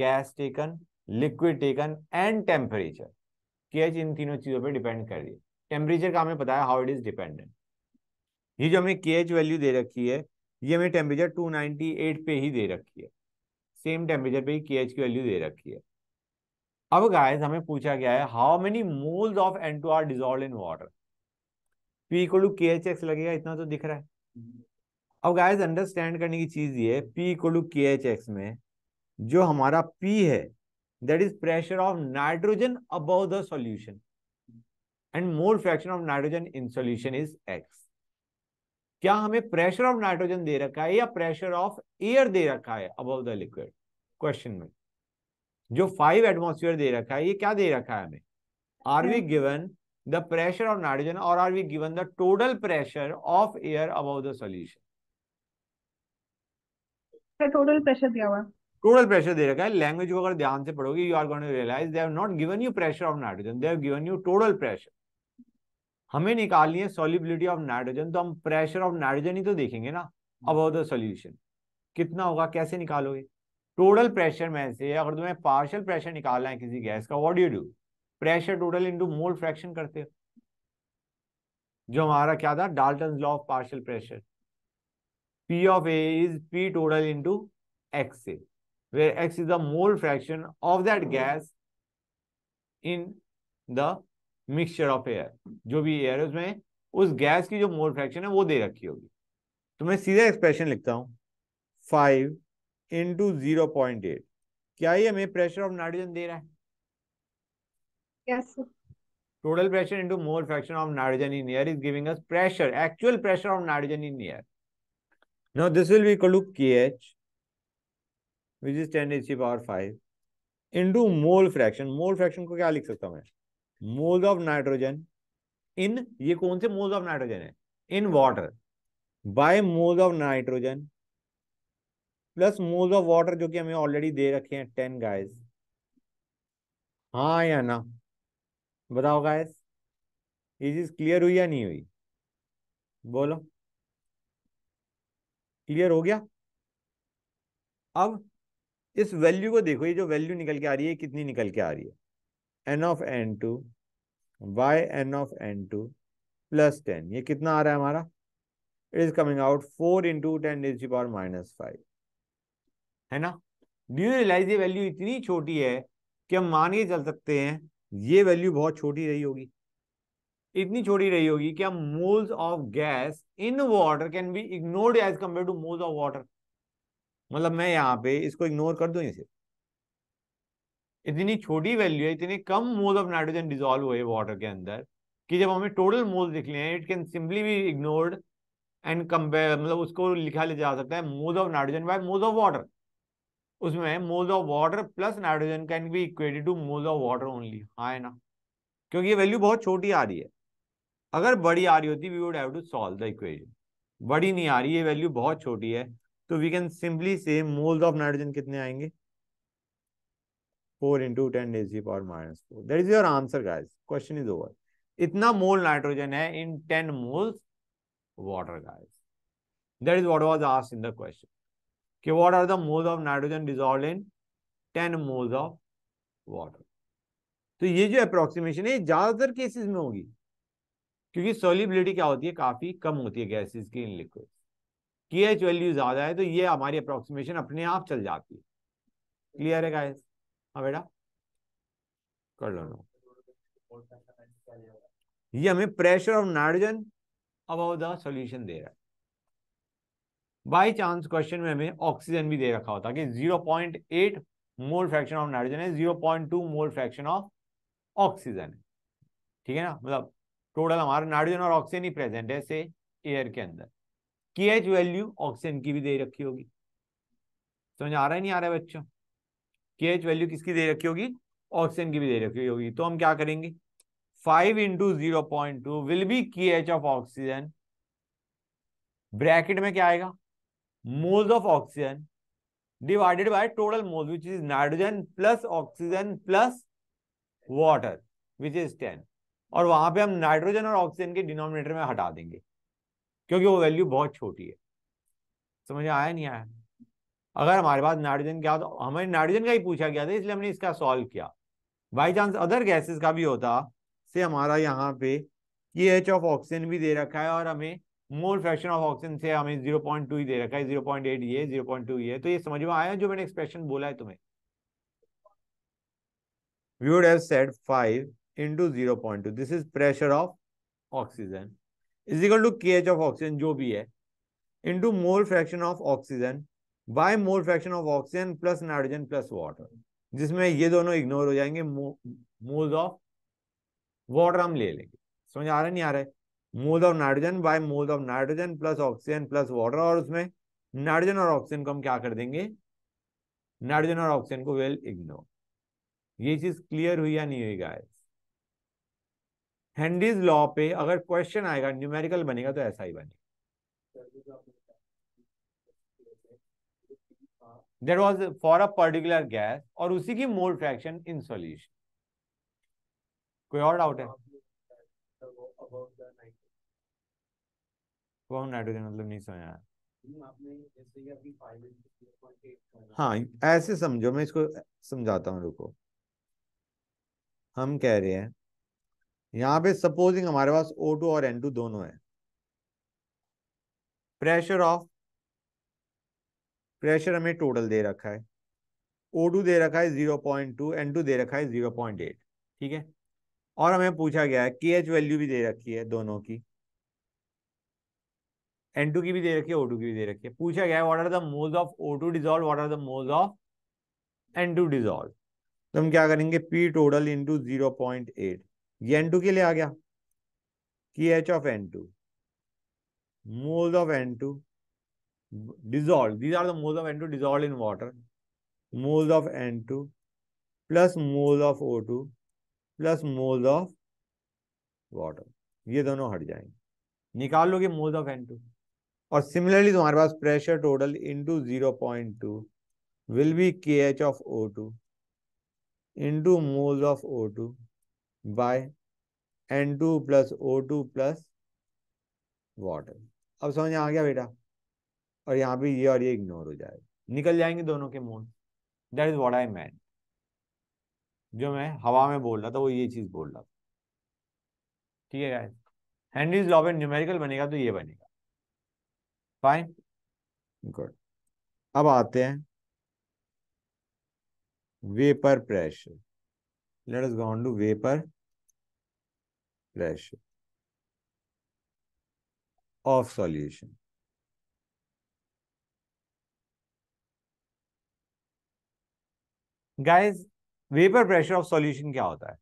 gas taken liquid taken and temperature KH इन तीनों चीजों पे डिपेंड कर रही है टेम्परेचर का हमें पता है हाउ इट इज डिपेंडेंट ये जो हमें के वैल्यू दे रखी है ये हमें टेम्परेचर 298 पे ही दे रखी है सेम टेम्परेचर पे ही के की वैल्यू दे रखी है अब गाइस हमें पूछा गया है how many moles of N two are dissolve in water P equal to K लगेगा इतना तो दिख रहा है अब गाइस अंडरस्टैंड करने की चीज ये P equal to K H X में जो हमारा पी है that is pressure of nitrogen above the solution and mole fraction of nitrogen in solution is X क्या हमें प्रेशर ऑफ नाइट्रोजन दे रखा है या प्रेशर ऑफ एयर दे रखा है अबव द लिक्विड क्वेश्चन में जो फाइव एटमोसफियर दे रखा है ये क्या दे रखा है हमें are we given the pressure of nitrogen और are we given the total pressure of air above the solution total pressure दिया हुआ है टोटल प्रेशर दे रखा है लैंग्वेज को अगर ध्यान से पढ़ोगे you are going to realize they have not given you pressure of nitrogen they have given you total pressure हमें निकालनी है सॉलिबिलिटी ऑफ नाइट्रोजन तो हम प्रेशर ऑफ नाइट्रोजन ही तो देखेंगे ना अबाउट द सॉल्यूशन कितना होगा कैसे निकालोगे टोटल प्रेशर में से अगर तुम्हें पार्शियल प्रेशर निकालना है किसी गैस का what you do pressure total into mole fraction करते हो जो हमारा क्या था Dalton law of partial pressure P of A is P total into X where X is the mole fraction of that gas in the mixture of air जो भी air है उसमें उस गैस की जो मोल फ्रैक्शन है वो दे रखी होगी तो मैं सीधा एक्सप्रेशन लिखता हूँ five into zero point eight क्या ये हमें प्रेशर ऑफ नाइट्रोजन दे रहा है total pressure into mole fraction of nitrogen in air is giving us pressure actual pressure of nitrogen in air Now this will be equal to kH, which is 10 raised to power 5, into mole fraction. Mole fraction को क्या लिख सकता हूँ मैं? Moles of nitrogen in ये कौन से moles of nitrogen है? In water by moles of nitrogen plus moles of water जो कि हमें already दे रखे हैं 10 guys. हाँ या ना बताओ guys. ये चीज clear हुई या नहीं हुई बोलो क्लियर हो गया अब इस वैल्यू को देखो ये जो वैल्यू निकल के आ रही है कितनी निकल के आ रही है N of N two Y N of N two plus ten ये कितना आ रहा है हमारा it is coming out four into ten is power minus five है ना डू यू रियलाइज ये वैल्यू इतनी छोटी है कि हम मान के चल सकते हैं ये वैल्यू बहुत छोटी रही होगी इतनी छोटी रही होगी क्या moles of gas in water can be ignored as compare to moles of water मतलब मैं यहाँ पे इसको इग्नोर कर दू इसे इतनी छोटी वैल्यू है इतने कम मोल ऑफ नाइट्रोजन डिजोल्व हुए वाटर के अंदर कि जब हमें टोटल मोल्स लिख लिया it can simply be ignored and compare मतलब उसको लिखा ले जा सकता है moles of nitrogen by moles of water उसमें mole of water plus nitrogen can be equated to moles of water only हाँ ना क्योंकि ये वैल्यू बहुत छोटी आ रही है अगर बड़ी आ रही होती we would have to solve the equation बड़ी नहीं आ रही ये वैल्यू बहुत छोटी है तो वी कैन सिंपली से मोल्स ऑफ नाइट्रोजन कितने आएंगे फोर इंटू टेन डेज की power minus four that is your answer guys question is over इतना मोल नाइट्रोजन है in ten moles water guys that is what was asked in the question कि what are the moles of nitrogen dissolve in ten moles of water तो ये जो approximation है ज्यादातर cases में होगी क्योंकि सोलिबिलिटी क्या होती है काफी कम होती है गैसेस की in liquid K H value ज्यादा है तो ये हमारी अप्रोक्सीमेशन अपने आप चल जाती है क्लियर है गाइस हाँ बेटा कर लो नो ये हमें pressure of nitrogen about the दे रहा है बाई चांस क्वेश्चन में हमें ऑक्सीजन भी दे रखा होता कि 0.8 मोल फ्रैक्शन ऑफ नाइट्रोजन है 0.2 मोल फ्रैक्शन ऑफ ऑक्सीजन है ठीक है ना मतलब टोटल हमारा नाइट्रोजन और ऑक्सीजन ही प्रेजेंट है से एयर के अंदर के एच वैल्यू ऑक्सीजन की भी दे रखी होगी समझ आ रहा है नहीं आ रहा है बच्चों के एच वैल्यू किसकी दे रखी होगी ऑक्सीजन की भी दे रखी होगी तो हम क्या करेंगे five into zero point two will be K H of oxygen bracket में क्या आएगा moles of oxygen divided by total moles which is nitrogen plus oxygen plus water which is ten और वहां पे हम नाइट्रोजन और ऑक्सीजन के denominator में हटा देंगे क्योंकि वो वैल्यू बहुत छोटी है समझ में आया नहीं आया अगर हमारे पास नाइट्रोजन क्या तो हमें नाइट्रोजन का ही पूछा गया था इसलिए हमने इसका सॉल्व किया बाई चांस अदर गैसेस का भी होता से हमारा यहाँ पे ये एच ऑफ ऑक्सीजन भी दे रखा है और हमें मोल फ्रैक्शन ऑफ ऑक्सीजन से हमें जीरो पॉइंट टू ही दे रखा है जीरो पॉइंट एट ये जीरो पॉइंट टू ये तो ये समझ में आया जो मैंने एक्सप्रेशन बोला है तुम्हें we would have said five into zero point two this is pressure of oxygen is equal to K H of oxygen जो भी है into mole fraction of oxygen by mole fraction of oxygen plus nitrogen plus water जिसमें ये दोनों ignore हो जाएंगे moles of water हम ले लेंगे समझ आ रहा नहीं आ रहा है moles of nitrogen by moles of nitrogen plus oxygen plus water और उसमें नाइट्रोजन और ऑक्सीजन को हम क्या कर देंगे नाइट्रोजन और ऑक्सीजन को वेल इग्नोर ये चीज क्लियर हुई या नहीं हुई गाय हैंडीज लॉ पे अगर क्वेश्चन आएगा न्यूमेरिकल बनेगा तो ऐसा ही बनेगा that was for a particular gas और उसी की मोल फ्रैक्शन इन सोल्यूशन कोई और डाउट है नाइट्रोजन मतलब नहीं हाँ ऐसे समझो मैं इसको समझाता हूँ रुको हम कह रहे हैं यहां पे सपोजिंग हमारे पास O2 और N2 दोनों है प्रेशर ऑफ प्रेशर हमें टोटल दे रखा है O2 दे रखा है 0.2 टू दे रखा है 0.8 ठीक है और हमें पूछा गया है के वैल्यू भी दे रखी है दोनों की N2 की भी दे रखी है O2 की भी दे रखी है पूछा गया है what are the moles of O2 dissolve what are the moles of N2 dissolve तो हम क्या करेंगे P total into zero point eight ये एन टू के लिए आ गया कि H of N two moles of N two the moles of N two dissolve in water moles of N two plus moles of O two plus moles of water ये दोनों हट जाएंगे निकाल लोगे मोल्स ऑफ एन टू और similarly तुम्हारे पास pressure total into zero point two will be K H of O two into moles of O two by N two plus O two plus water अब समझ आ गया बेटा और यहाँ पे ये और ये इग्नोर हो जाएगा निकल जाएंगे दोनों के मोड that is what I mean जो मैं हवा में बोल रहा था वो ये चीज बोल रहा था ठीक है गाइस हेनरीज लॉ न्यूमेरिकल बनेगा तो ये बनेगा फाइन गुड अब आते हैं vapour pressure let us go on to vapour pressure of solution. Guys vapour pressure of solution क्या होता है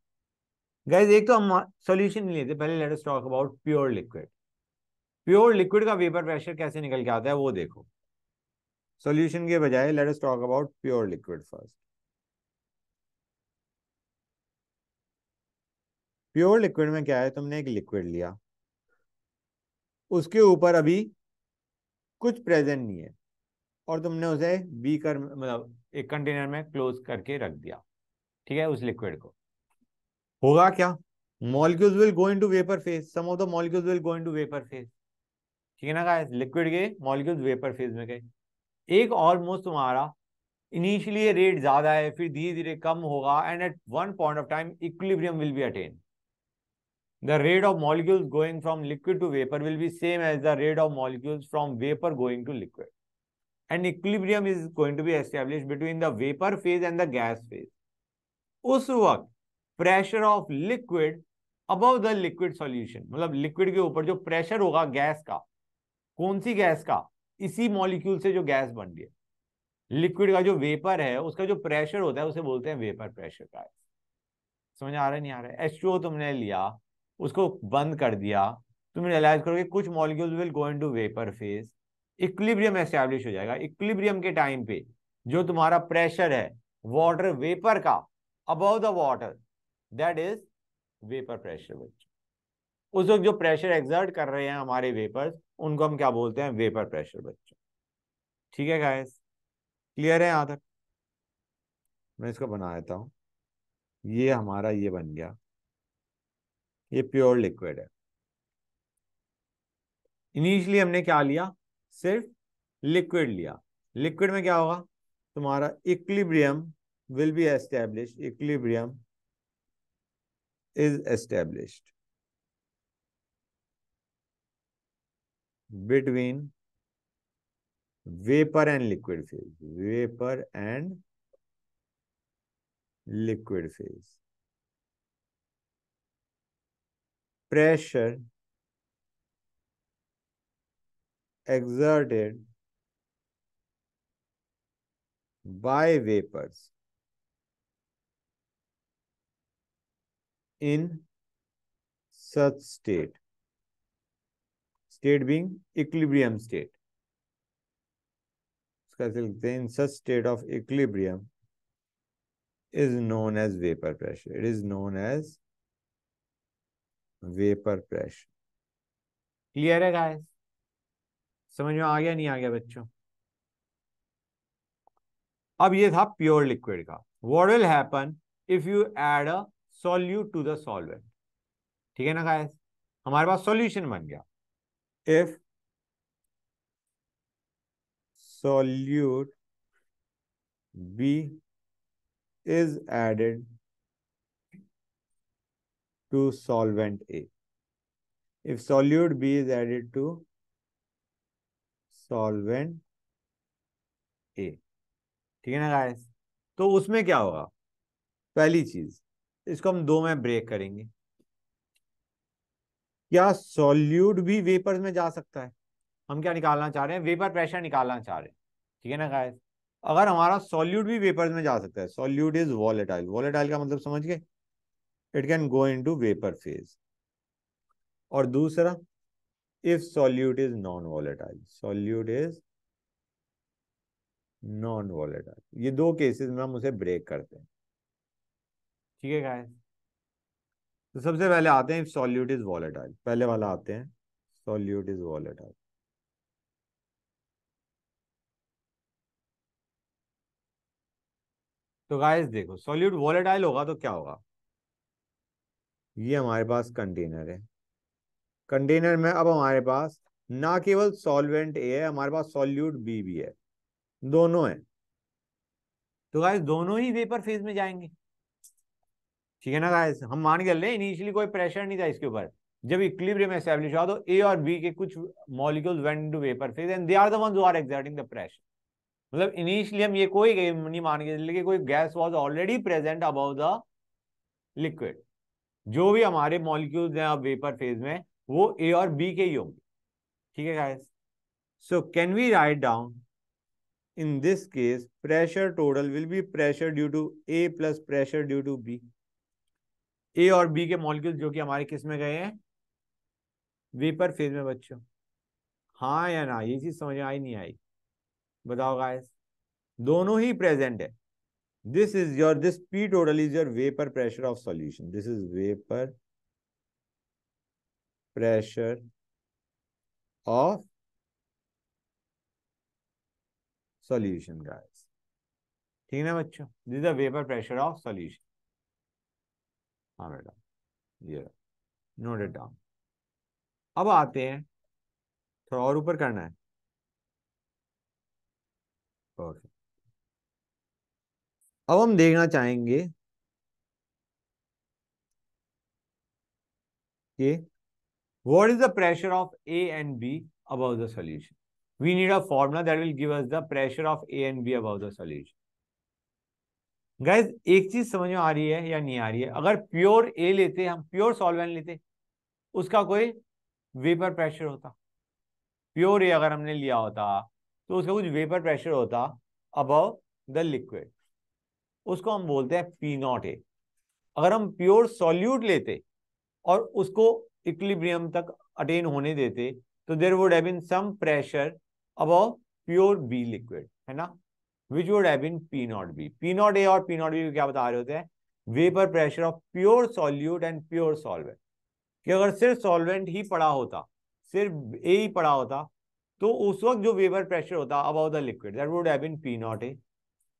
गाइज एक तो हम सॉल्यूशन नहीं लेते पहले let us talk about pure liquid pure liquid का वेपर प्रेशर कैसे निकल के आता है वो देखो सॉल्यूशन के बजाय let us talk about pure liquid first pure liquid में क्या है तुमने एक लिक्विड लिया उसके ऊपर अभी कुछ प्रेजेंट नहीं है और तुमने उसे बीकर मतलब एक कंटेनर में क्लोज करके रख दिया ठीक है उस लिक्विड को होगा क्या molecules will go into vapour phase some of the molecules will go into vapour phase ठीक है ना गाइस लिक्विड के मॉलिक्यूल्स वेपर फेज में गए एक ऑलमोस्ट तुम्हारा इनिशियली रेट ज्यादा है फिर धीरे धीरे कम होगा and at one point of time equilibrium will be attained the rate of molecules going from liquid to vapor will be same as the rate of molecules from vapor going to liquid. And equilibrium is going to be established between the vapor phase and the gas phase. us waqt pressure of liquid above the liquid solution matlab liquid ke upar jo pressure hoga gas ka kaun si gas ka isi molecule se jo gas ban रही है liquid का जो vapour है उसका जो pressure होता है उसे बोलते हैं वेपर प्रेशर का समझ आ रहा है नहीं आ रहा है एच तुमने लिया उसको बंद कर दिया तुम रियलाइज करोगे कुछ molecules will go into vapour phase equilibrium establish हो जाएगा इक्विलिब्रियम के टाइम पे जो तुम्हारा प्रेशर है वाटर वेपर का above the water that is vapour pressure उस वक्त जो प्रेशर एग्जर्ट कर रहे हैं हमारे वेपर्स उनको हम क्या बोलते हैं वेपर प्रेशर बच्चों ठीक है गाइस क्लियर है यहाँ तक मैं इसको बना देता हूँ ये हमारा ये बन गया ये प्योर लिक्विड है इनिशियली हमने क्या लिया सिर्फ लिक्विड लिया लिक्विड में क्या होगा तुम्हारा equilibrium will be establish equilibrium is established between vapour and liquid phase vapour and liquid phase pressure exerted by vapors in such state. State being equilibrium state. In such state of equilibrium is known as vapor pressure. It is known as vapour pressure clear है guys समझ में आ गया नहीं आ गया बच्चों अब ये था प्योर लिक्विड का what will happen if you add a solute to the solvent ठीक है ना गाइस हमारे पास सॉल्यूशन बन गया if solute B is added to solvent A. If solute B is added to solvent A. ठीक है ना गाइस तो उसमें क्या होगा पहली चीज इसको हम दो में ब्रेक करेंगे क्या सॉल्यूट भी वेपर्स में जा सकता है हम क्या निकालना चाह रहे हैं वेपर प्रेशर निकालना चाह रहे हैं ठीक है ना गाइस अगर हमारा सॉल्यूट भी वेपर्स में जा सकता है सॉल्यूट इज वॉलेटाइल वॉलेटाइल का मतलब समझ गए it can go into vapour phase और दूसरा if solute is non volatile solute is non volatile ये दो केसेस में हम उसे ब्रेक करते हैं ठीक है गाइस तो सबसे पहले आते हैं सॉल्यूट इज वॉलेटाइल पहले वाला आते हैं सॉल्यूट इज वॉलेटाइल तो गाइस देखो सॉल्यूट वॉलेटाइल होगा तो क्या होगा ये हमारे पास कंटेनर है कंटेनर में अब हमारे पास ना केवल सॉल्वेंट ए है हमारे पास सॉल्यूट बी भी है दोनों है तो गाइस दोनों ही वेपर फेज में जाएंगे ठीक है ना गाइस हम मान के इनिशियली कोई प्रेशर नहीं था इसके ऊपर जब इक्लिब्रियम एस्टेब्लिश हुआ तो ए और बी के कुछ molecule went to vapour phase and they are the ones who are exerting the pressure मतलब इनिशियली हम ये कोई नहीं मान के चले कि कोई gas was already present above the liquid जो भी हमारे मॉलिक्यूल्स हैं अब वेपर फेज में वो ए और बी के ही होंगे ठीक है guys so can we write down in this case pressure total will be pressure due to A plus pressure due to B A और बी के मॉलिक्यूल जो कि हमारे किस में गए हैं वेपर फेज में बच्चों हाँ या ना ये चीज समझ आई नहीं आई बताओ गाइस दोनों ही प्रेजेंट है this is your this p total is your vapor pressure of solution this is vapor pressure of solution guys theek ठीक ना बच्चों this the vapour pressure of solution हाँ बेटा ये note it down ab aate hain thoda aur upar karna hai okay अब हम देखना चाहेंगे कि what is the pressure of A and B above the solution we need a formula that will give us the pressure of A and B above the solution guys एक चीज समझ में आ रही है या नहीं आ रही है अगर प्योर ए लेते हम प्योर सॉल्वेंट लेते उसका कोई वेपर प्रेशर होता प्योर ए अगर हमने लिया होता तो उसका कुछ वेपर प्रेशर होता अबव द लिक्विड उसको हम बोलते हैं पी नॉट ए अगर हम प्योर सॉल्यूट लेते और उसको इक्लिब्रियम तक अटेन होने देते तो there would have been some pressure अब प्योर बी लिक्विड है ना which would have been P not B P not A और पी नॉट बी क्या बता रहे होते हैं vapour pressure of pure solute and pure solvent कि अगर सिर्फ सॉल्वेंट ही पड़ा होता सिर्फ ए ही पड़ा होता तो उस वक्त जो वेपर प्रेशर होता about the liquid that would have been P not A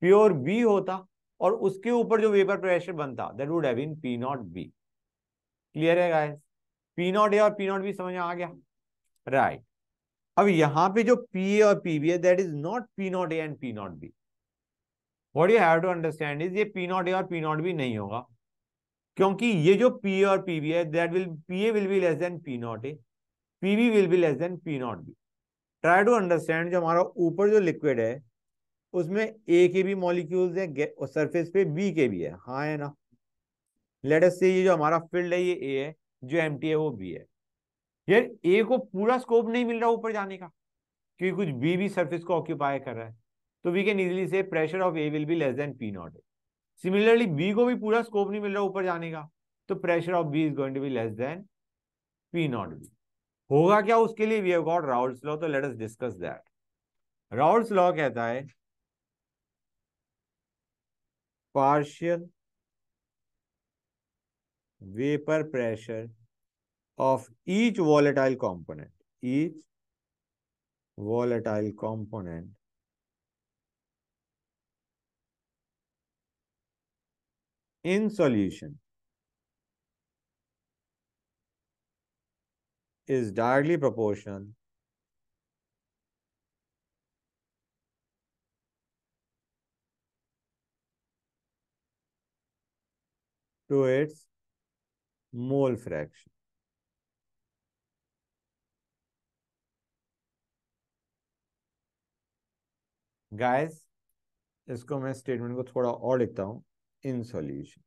pure B होता और उसके ऊपर जो वेपर प्रेशर बनता that would have been P not B clear है गाइस पी नॉट ए और पी नॉट बी समझ में आ गया राइट right. अब यहां पे जो पी ए और पी बी है that is not P not A and P not B what you have to understand is ये पी नॉट ए और पी नॉट बी नहीं होगा क्योंकि ये जो पी ए और पी बी है that will P A will be less than P not A P B will be less than P not B try to understand जो हमारा ऊपर जो लिक्विड है उसमें ए के भी मॉलिक्यूल्स हैं और सरफेस पे बी के भी है हाँ है ना अस से ये जो हमारा फील्ड है ये ए है जो एम है वो बी है यार ए को पूरा स्कोप नहीं मिल रहा ऊपर जाने का क्योंकि कुछ बी भी सरफेस को ऑक्यूपाई कर रहा है तो वी कैन इजिली से pressure of A will be less than P not A similarly B को भी पूरा स्कोप नहीं मिल रहा ऊपर जाने का तो pressure of B is going to be less than P not B होगा क्या उसके लिए we have got Raoult's law तो let us discuss that Raoult's law कहता है partial vapor pressure of each volatile component, each volatile component in solution is directly proportional to its mole fraction. Guys इसको मैं statement को थोड़ा और लिखता हूं इन सॉल्यूशन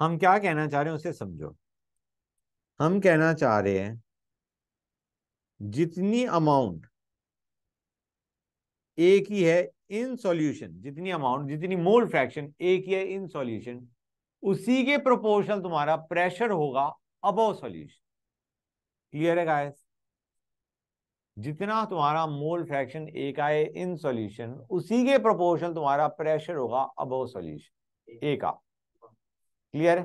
हम क्या कहना चाह रहे हैं उसे समझो हम कहना चाह रहे हैं जितनी अमाउंट एक ही है इन सॉल्यूशन जितनी अमाउंट जितनी मोल फ्रैक्शन एक ही है इन सॉल्यूशन उसी के प्रोपोर्शनल तुम्हारा प्रेशर होगा अबव सॉल्यूशन क्लियर है गाइस जितना तुम्हारा मोल फ्रैक्शन एक आए इन सॉल्यूशन उसी के प्रोपोर्शनल तुम्हारा प्रेशर होगा अबव सॉल्यूशन एक आ क्लियर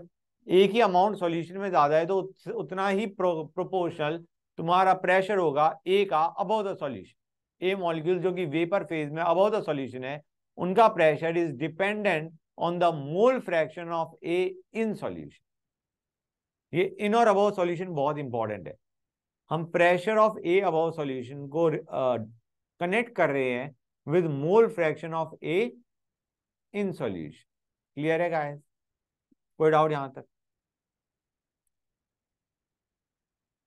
एक ही अमाउंट सॉल्यूशन में ज्यादा है तो उतना ही प्रोपोर्शनल तुम्हारा प्रेशर होगा एक आ above the solution A molecule जो कि वेपर फेज में अबाउट द सॉल्यूशन है उनका pressure is dependent on the mole fraction of A in solution ये इन और अबाउट सॉल्यूशन बहुत इंपॉर्टेंट है हम pressure of A about solution को कनेक्ट uh, कर रहे हैं with mole fraction of A in solution clear है गाइस कोई डाउट यहां तक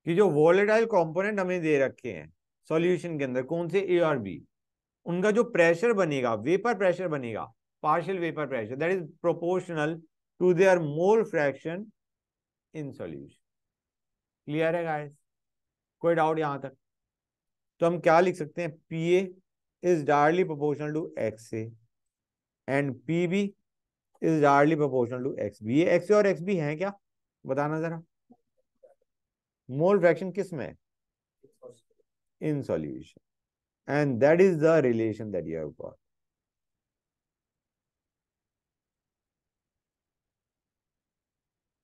कि जो वॉलेटाइल कंपोनेंट हमें दे रखे हैं सॉल्यूशन के अंदर कौन से ए और बी उनका जो प्रेशर बनेगा वेपर प्रेशर बनेगा partial vapour pressure that is proportional to their mole fraction in solution clear है गाइस कोई डाउट यहां तक तो हम क्या लिख सकते हैं P A is डायरली proportional to x A and P B is डायरली proportional to X B ये एक्स ए और एक्स बी है क्या बताना जरा मोल फ्रैक्शन किस में है in solution. And that is the relation that you have got.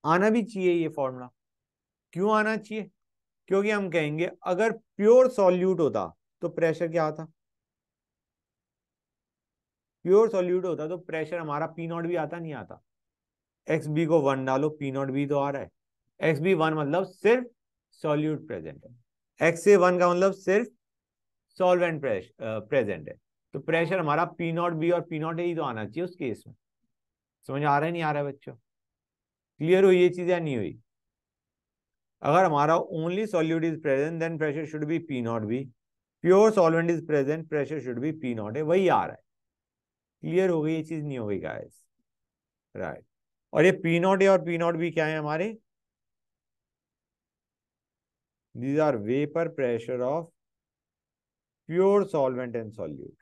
आना भी चाहिए ये फॉर्मूला क्यों आना चाहिए क्योंकि हम कहेंगे अगर प्योर सॉल्यूट होता तो प्रेशर क्या आता प्योर सॉल्यूट होता तो प्रेशर हमारा पी नॉट भी आता नहीं आता एक्स बी को वन डालो पी नॉट भी तो आ रहा है एक्स बी वन मतलब सिर्फ सॉल्यूट प्रेजेंट है एक्स ए वन का मतलब सिर्फ सॉल्वेंट प्रेजेंट है तो प्रेशर हमारा पी नॉट बी और पी नॉट ए ही तो आना चाहिए उस केस में समझ आ रहा है नहीं आ रहा है बच्चों क्लियर हुई ये चीज या नहीं हुई अगर हमारा only solute is present then pressure should be P not B pure solvent is present pressure should be P not A वही आ रहा है क्लियर हो गई ये चीज नहीं हो गई गाइस राइट और ये पी नॉट ए और पी नॉट बी क्या है हमारे these are vapor pressure of pure solvent and solute.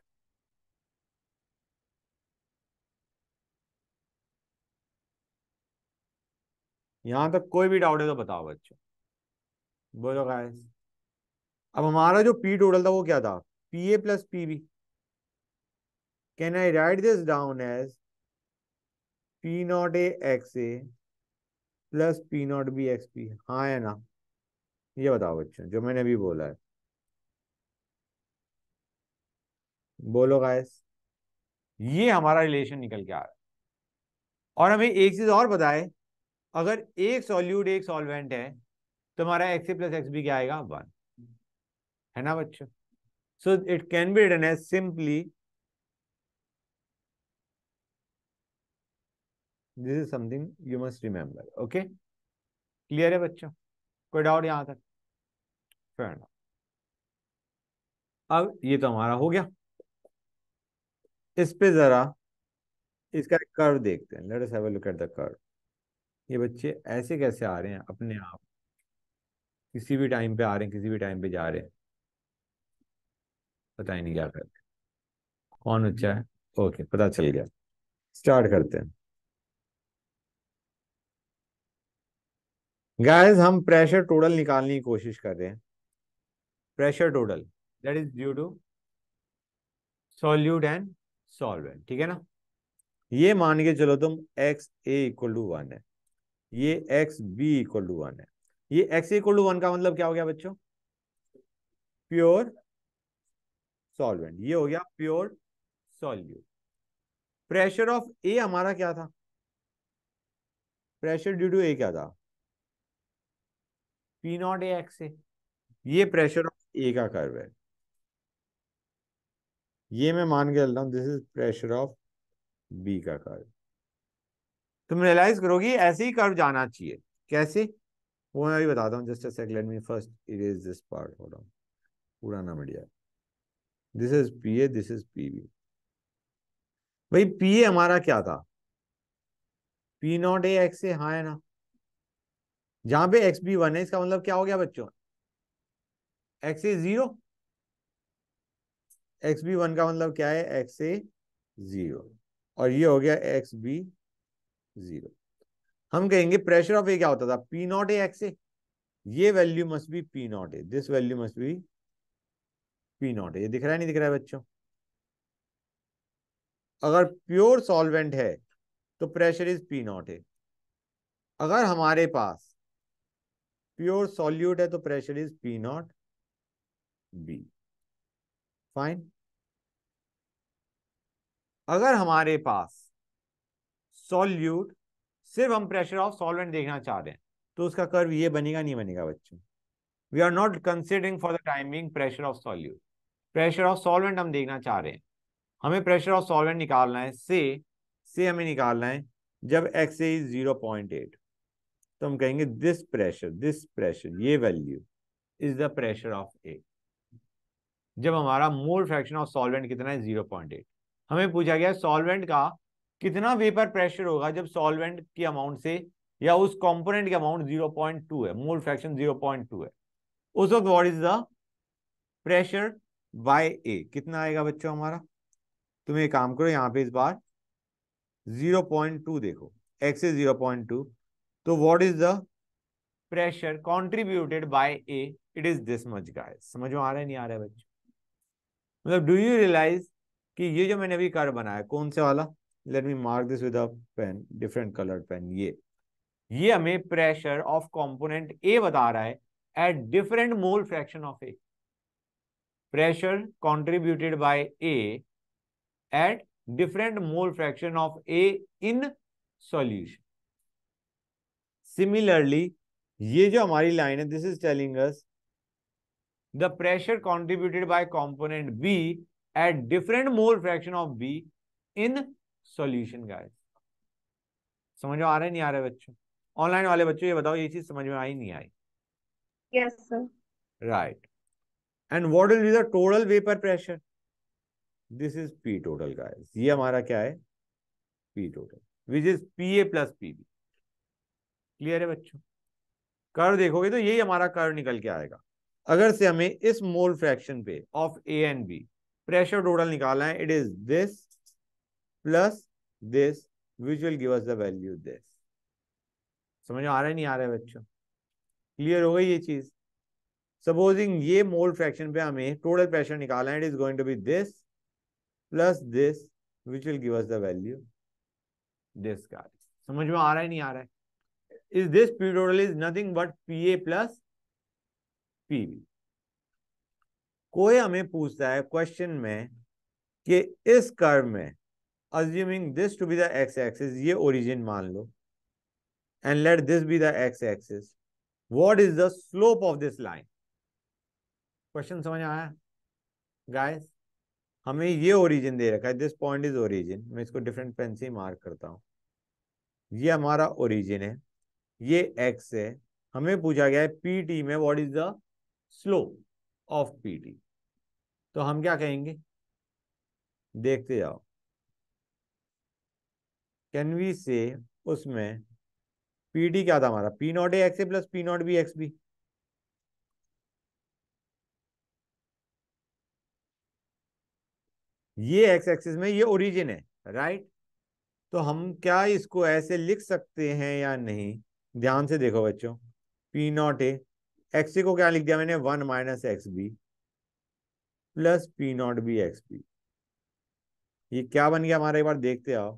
यहां तक कोई भी डाउट है तो बताओ बच्चों बोलो गाइस अब हमारा जो पी टोटल था वो क्या था P A plus P B can I write this down as P not A x A plus P not B X P हाँ है ना ये बताओ बच्चों जो मैंने अभी बोला है बोलो गायस ये हमारा रिलेशन निकल के आ रहा है और हमें एक चीज और बताए अगर एक सॉल्यूट एक सॉल्वेंट है तो हमारा X A plus X B क्या आएगा वन है ना बच्चों so it can be written as simply this is something you must remember okay clear है बच्चों कोई डाउट यहां तक फेयर अब ये तो हमारा हो गया इस पे जरा इसका कर्व देखते हैं let us have a look at the curve ये बच्चे ऐसे कैसे आ रहे हैं अपने आप किसी भी टाइम पे आ रहे हैं किसी भी टाइम पे जा रहे हैं पता ही नहीं क्या करते कौन अच्छा है ओके पता चल गया स्टार्ट करते हैं गाइस हम प्रेशर टोटल निकालने की कोशिश कर रहे हैं pressure total that is due to solute and solvent ठीक है ना ये मान के चलो तुम x A equal to one है ये x B equal to one है ये एक्स इक्वल टू वन का मतलब क्या हो गया बच्चों प्योर सॉल्वेंट ये हो गया pure solute pressure of A हमारा क्या था प्रेशर ड्यू टू ए क्या था P not A x A ये प्रेशर ऑफ ए का कर्व है ये मैं मान के चलता हूं this is pressure of B का कर्व तुम रियलाइज करोगे ऐसे ही कर्व जाना चाहिए कैसे वो मैं अभी बताता हूँ just second let me first erase this part हो रहा पूरा नाम मिट this is P A this is P B भाई पी ए हमारा क्या था P not A x A हाँ है ना जहां पे एक्स बी वन है इसका मतलब क्या हो गया बच्चों x A zero x B one का मतलब क्या है एक्स ए जीरो और ये हो गया एक्स बी जीरो हम कहेंगे प्रेशर ऑफ ए क्या होता था P not A x A ये value must be P not A this value must be P not A ये दिख रहा है नहीं दिख रहा है बच्चों अगर प्योर सॉल्वेंट है तो pressure is P not A अगर हमारे पास प्योर सॉल्यूट है तो pressure is P naught B. Fine. अगर हमारे पास सॉल्यूट सिर्फ हम प्रेशर ऑफ सॉल्वेंट देखना चाह रहे हैं तो उसका कर्व ये बनेगा नहीं बनेगा बच्चों we are not considering for the timing pressure of solute pressure of solvent हम देखना चाह रहे हैं हमें प्रेशर ऑफ सॉल्वेंट निकालना है से से हमें निकालना है जब x A is zero point eight तो हम कहेंगे दिस प्रेशर दिस प्रेशर ये value is the pressure of A जब हमारा मोल फ्रैक्शन ऑफ सॉल्वेंट कितना है जीरो पॉइंट एट हमें पूछा गया सॉल्वेंट का कितना वेपर प्रेशर होगा जब सॉल्वेंट की अमाउंट से या उस कंपोनेंट के अमाउंट जीरो पॉइंट टू है mole fraction zero point two है उस वक्त what is the pressure by A कितना आएगा बच्चों हमारा तुम एक काम करो यहाँ पे इस बार जीरो पॉइंट टू देखो x is zero point two तो what is the pressure contributed by A it is this much guys समझ में आ रहा है नहीं आ रहा है बच्चों मतलब डू यू रियलाइज कि ये जो मैंने अभी कार्ड बनाया कौन से वाला let me mark this with pen different coloured pen ये ये हमें प्रेशर ऑफ कंपोनेंट ए बता रहा है at different mole fraction of A pressure contributed by A at different mole fraction of A in solution similarly ये जो हमारी line है this is telling us the pressure contributed by component B at different mole fraction of B in solution guys. समझ में आ रहे नहीं आ रहे बच्चों ऑनलाइन वाले बच्चों ये बताओ ये चीज समझ में आई नहीं आई yes sir right and what will be the total vapour pressure this is P total guys ये हमारा क्या है P total which is P A plus P B clear है बच्चों कर देखोगे तो यही हमारा कर निकल के आएगा अगर से हमें इस मोल फ्रैक्शन पे of A and B pressure total निकालना है it is this plus this which will give us the value this समझ आ रहा है नहीं आ रहा है बच्चों क्लियर हो गई ये चीज सपोजिंग ये मोल फ्रैक्शन पे हमें टोटल प्रेशर निकालना है it is going to be this plus this which will give us the value this guys समझ में आ रहा है नहीं आ रहा है is this P total is nothing but P A plus P B कोई हमें पूछता है क्वेश्चन में कि इस कर्व में assuming this to be the x axis ये ओरिजिन मान लो and let this be the x axis what is the slope of this line question समझ आया गाइस हमें ये ओरिजिन दे रखा है दिस पॉइंट इज ओरिजिन मैं इसको डिफरेंट पेन से मार्क करता हूँ ये हमारा ओरिजिन है ये एक्स है हमें पूछा गया है पीटी में what is the slope of PT तो हम क्या कहेंगे देखते जाओ कैन वी से उसमें पीडी क्या था हमारा P not A x A plus P not B x B ये एक्स एक्सिस में ये ओरिजिन है राइट तो हम क्या इसको ऐसे लिख सकते हैं या नहीं ध्यान से देखो बच्चों पी नॉट ए एक्स को क्या लिख दिया मैंने one minus x B plus P not B x B ये क्या बन गया हमारा एक बार देखते आओ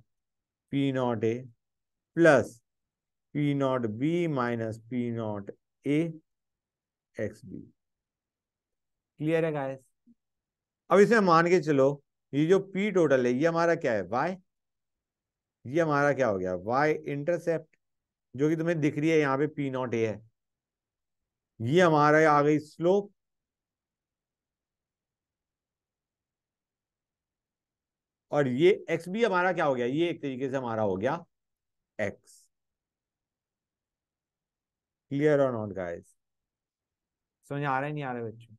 P not A plus P not B minus P not A x B clear है गाइस अब इसमें मान के चलो ये जो पी टोटल है ये हमारा क्या है वाई ये हमारा क्या हो गया वाई इंटरसेप्ट जो कि तुम्हें दिख रही है यहाँ पे पी नॉट ए है ये हमारा आ गई स्लोप और ये एक्स भी हमारा क्या हो गया ये एक तरीके से हमारा हो गया एक्स क्लियर और नॉट गाइस समझ आ रहा है नहीं आ रहा है बच्चों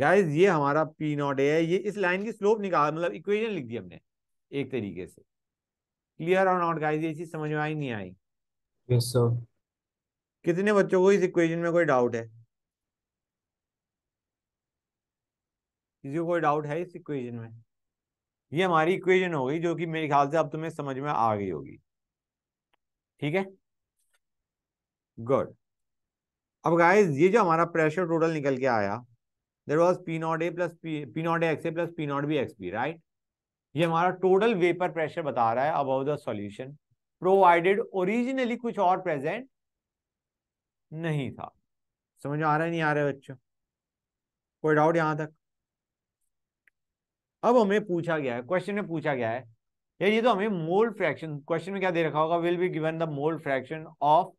गाइस ये हमारा पी नॉट ए है ये इस लाइन की स्लोप निकाल मतलब इक्वेशन लिख दी हमने एक तरीके से क्लियर और नॉट गाइस ये चीज समझ में आई नहीं आई यस सर कितने बच्चों को इस इक्वेशन में कोई डाउट है किसी को कोई डाउट है इस इक्वेशन में ये हमारी इक्वेशन हो गई जो कि मेरे ख्याल से अब तुम्हें समझ में आ गई होगी ठीक है गुड अब गाइस ये जो हमारा प्रेशर टोटल निकल के आया there was P not A plus P naught x A plus P not B x B right ये हमारा टोटल वेपर प्रेशर बता रहा है about the solution provided originally कुछ और प्रेजेंट नहीं था समझ आ रहा है नहीं आ रहा है बच्चों कोई डाउट यहां तक अब हमें पूछा गया है क्वेश्चन में पूछा गया है यार ये तो हमें मोल फ्रैक्शन क्वेश्चन में क्या दे रखा होगा will be given the mole fraction of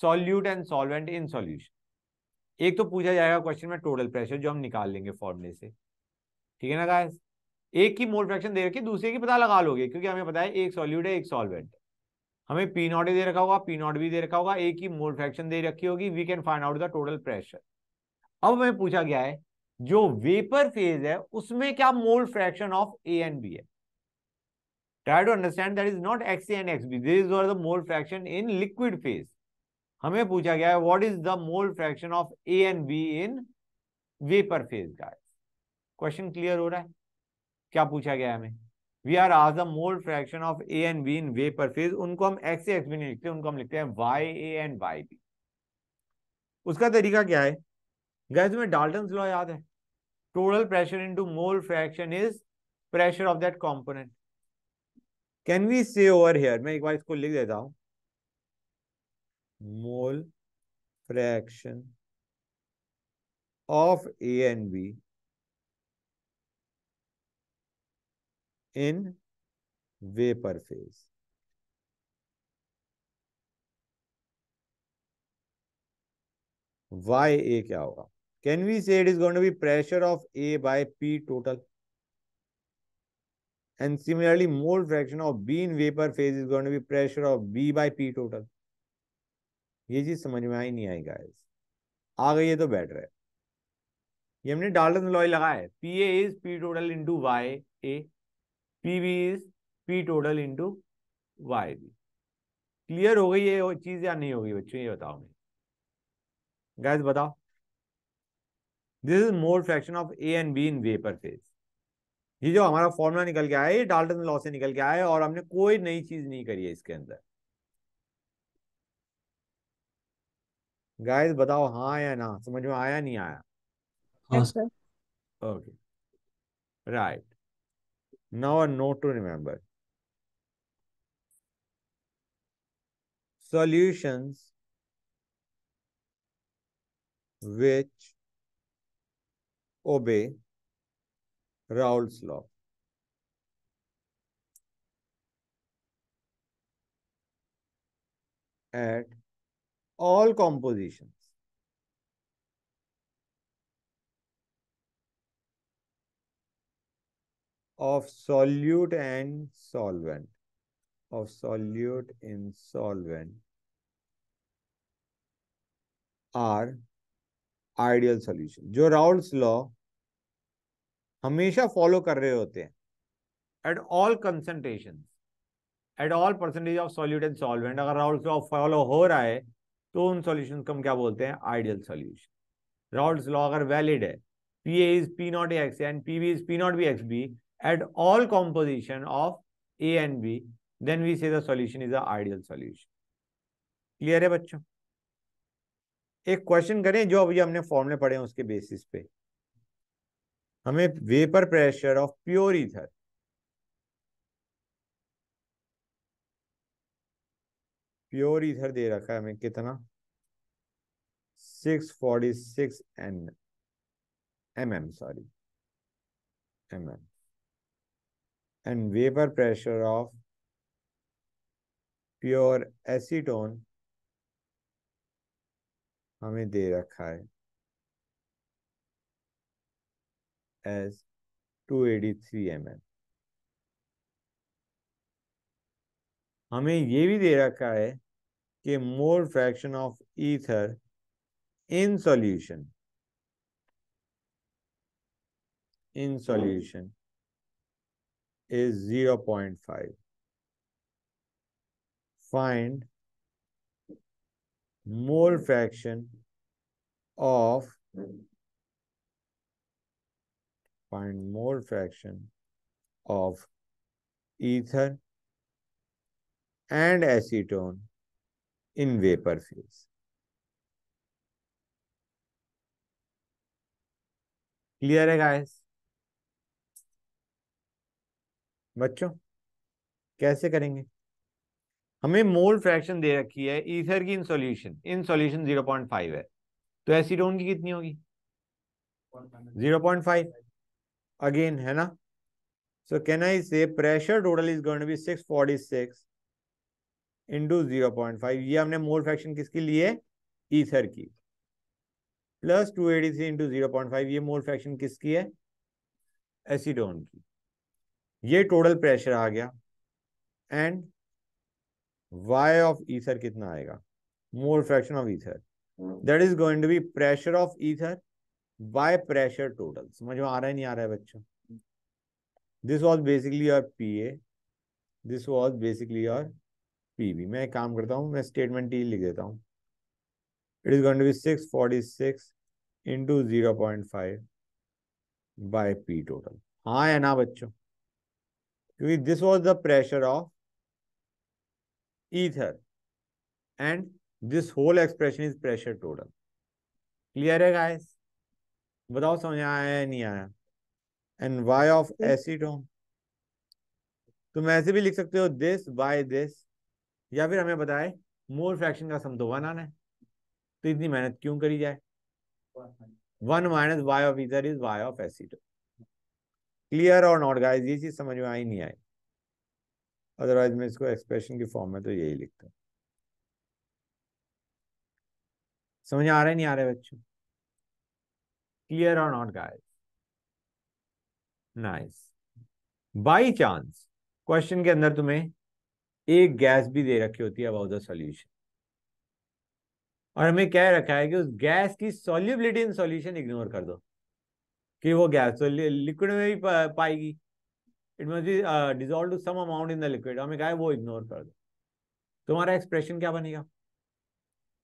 solute and solvent in solution एक तो पूछा जाएगा क्वेश्चन में टोटल प्रेशर जो हम निकाल लेंगे फॉर्मूले से ठीक है ना गाइस एक की मोल फ्रैक्शन दे रखी दूसरे की पता लगा लोगे क्योंकि हमें पता है एक सॉल्यूट है एक सॉल्वेंट हमें पी नॉट दे रखा होगा पी नॉट भी दे रखा होगा एक ही मोल फ्रैक्शन दे रखी होगी we can find out the total pressure अब हमें पूछा गया है जो वेपर फेज है उसमें क्या mole fraction of A and B है try to understand that is not x A and x B this were the mole fraction in liquid phase हमें पूछा गया है what is the mole fraction of A and B in vapour phase guys question clear हो रहा है क्या पूछा गया हमें वी आर आज the mole fraction of A and B in vapour phase उनको हम एक्स एक्स भी नहीं लिखते उनको हम लिखते हैं y A and y B उसका तरीका क्या है गैस तुम्हें डाल्टन लॉ याद है total pressure into mole fraction is pressure of that component can we say over here मैं एक बार इसको लिख देता हूं mole fraction of A and B in vapor phase. Y A क्या होगा can we say it is going to be pressure of A by P total and similarly mole fraction of B in vapor phase is going to be pressure of B by P total. ये चीज समझ में आई नहीं आई guys आ गई है तो better है ये हमने डाल्टन लॉय लगाया है P A is P total into y A P B is P total into y B clear हो गई ये चीज या नहीं होगी बच्चों ये बताओ मुझे गैस बताओ this is mole fraction of A and B in vapour phase ये जो हमारा फॉर्मूला निकल के आया ये डाल्टन लॉ से निकल के आया है और हमने कोई नई चीज नहीं करी है इसके अंदर गाइस बताओ हाँ या ना समझ में आया नहीं आया ओके हाँ। Right Now a note to remember. Solutions which obey Raoult's law. At all compositions of solute and solvent of solute and solvent are ideal solution जो राउल्स लॉ हमेशा फॉलो कर रहे होते हैं at all concentration at all percentage of solute and solvent अगर Raoult's law follow हो रहा है तो उन सॉल्यूशन को हम क्या बोलते हैं आइडियल सॉल्यूशन राउल्स लॉ अगर वैलिड है P A is P naught x and P B is P not B x B at all composition of A and B, then we say the solution is a ideal solution. Clear है bachcho एक question करें जो अभी humne formula पढ़े hain उसके basis पे हमें vapour pressure of pure ether pure ether दे रखा है हमें कितना six forty six N M M sorry M M and vapor pressure of pure acetone हमें दे रखा है एस 283 ml हमें ये भी दे रखा है कि mole fraction of ether in solution in solution is 0 0.5. Find mole fraction of find mole fraction of ether and acetone in vapor phase. Clear guys? बच्चों कैसे करेंगे हमें मोल फ्रैक्शन दे रखी है ईथर की इन सॉल्यूशन इन सॉल्यूशन 0.5 है तो एसिडोन की कितनी होगी 0.5 अगेन है ना so can i say pressure total is going to be 646 into 0.5 ये हमने मोल फ्रैक्शन किसकी लिए ईथर की प्लस जीरो पॉइंट फाइव ये मोल फ्रैक्शन किसकी है एसीडोन की ये टोटल प्रेशर आ गया एंड वाई ऑफ ईथर कितना आएगा mole fraction of ether that is going to be pressure of ether by pressure total समझ में आ रहा है नहीं आ रहा है बच्चों this was basically your P A this was basically your P B मैं काम करता हूँ मैं स्टेटमेंट टी लिख देता हूँ it is going to be six forty six into zero point five by P total हाँ या ना बच्चों क्योंकि this was the pressure of ether and this whole expression is pressure total clear है guys बताओ समझ आया है नहीं आया एंड वाई ऑफ एसिड तुम ऐसे भी लिख सकते हो दिस बाय दिस या फिर हमें बताए मोर फ्रैक्शन का सम तो वन आना है तो इतनी मेहनत क्यों करी जाए one minus y of ether is y of acid clear और नॉट गाइज ये चीज समझ में आई नहीं आई अदरवाइज मैं इसको एक्सप्रेशन की फॉर्म में तो यही लिखता हूँ समझ आ रहे नहीं आ रहे बच्चों क्लियर और not guys nice by chance question के अंदर तुम्हें एक गैस भी दे रखी होती है अबाउट द सॉल्यूशन और हमें कह रखा है कि उस गैस की सॉल्युबिलिटी इन सॉल्यूशन इग्नोर कर दो कि वो गैस तो लिक्विड में भी पाएगी it must be dissolve to some amount in the liquid हमें कहा है वो इग्नोर कर दो तुम्हारा एक्सप्रेशन क्या बनेगा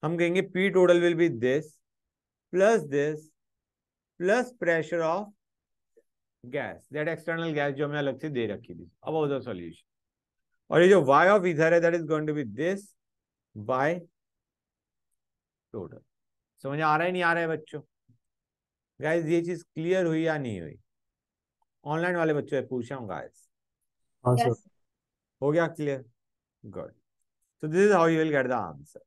हम कहेंगे P total will be this plus this plus pressure of gas that external gas जो हमें अलग से दे रखी थी अब वो द सॉल्यूशन और ये जो वाई ऑफ इधर है that is going to be this by total समझ आ रहा है नहीं आ रहा है बच्चों गाइस ये चीज क्लियर हुई या नहीं हुई ऑनलाइन वाले बच्चों से पूछा हूँ गाइस हाँ, हो गया clear good so this is how you will get the answer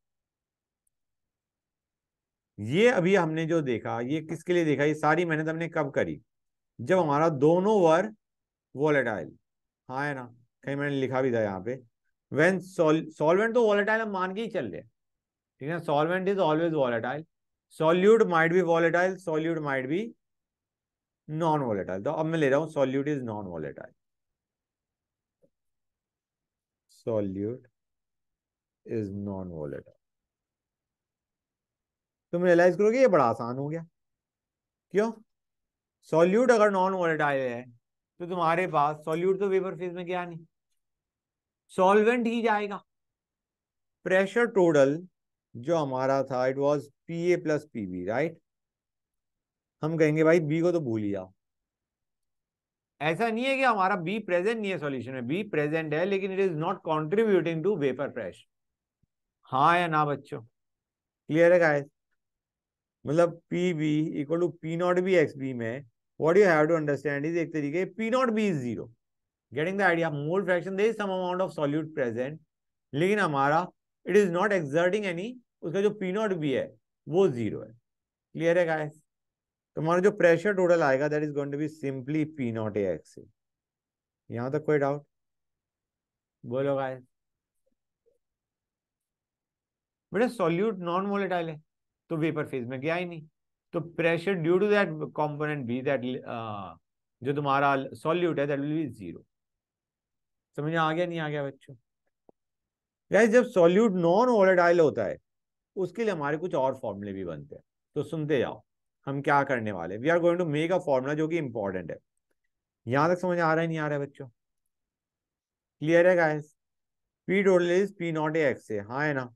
ये अभी हमने जो देखा ये किसके लिए देखा ये सारी मेहनत हमने कब करी जब हमारा दोनों वर वॉलेटाइल हाँ है ना कहीं मैंने लिखा भी था यहाँ पे वेन सॉल्वेंट तो वॉलेटाइल हम मान के ही चल रहे ठीक है solvent is always volatile solute might be volatile solute might be non volatile तो अब मैं ले रहा हूं solute is non volatile solute is non volatile तुम रियलाइज करोगे ये बड़ा आसान हो गया क्यों सॉल्यूट अगर नॉन वॉलेटाइल है तो तुम्हारे पास सॉल्यूट तो वेपर फेज में क्या नहीं सॉल्वेंट ही जाएगा प्रेशर टोटल जो हमारा था it was P A plus P B right हम कहेंगे भाई बी को तो भूल ही जाओ ऐसा नहीं है कि हमारा बी प्रेजेंट नहीं है सॉल्यूशन में बी प्रेजेंट है लेकिन it is not contributing to vapour pressure हाँ या ना बच्चों क्लियर है गाइस मतलब P B equal to P not B x B में what you have to understand is एक तरीके P not B is zero getting the idea mole fraction they some amount of solute present लेकिन हमारा it is not exerting any उसका जो P not भी है वो जीरो है क्लियर है गाइस तुम्हारा जो प्रेशर टोटल आएगा that is going to be simply P not A X यहां तक कोई डाउट बोलो गाइस बेटा सॉल्यूट नॉन वोलेटाइल है तो वेपर फेज में गया ही नहीं तो pressure due to that component B that जो तुम्हारा सॉल्यूट है दैट विल बी जीरो समझ आ गया नहीं आ गया बच्चों गैस जब सॉल्यूट नॉन वोलेटाइल होता है उसके लिए हमारे कुछ और फॉर्मूले भी बनते हैं तो सुनते जाओ हम क्या करने वाले we are going to make a formula जो कि इंपॉर्टेंट है यहां तक समझ आ रहा है नहीं आ रहा है बच्चों क्लियर है guys P total is P not A x A हाँ है ना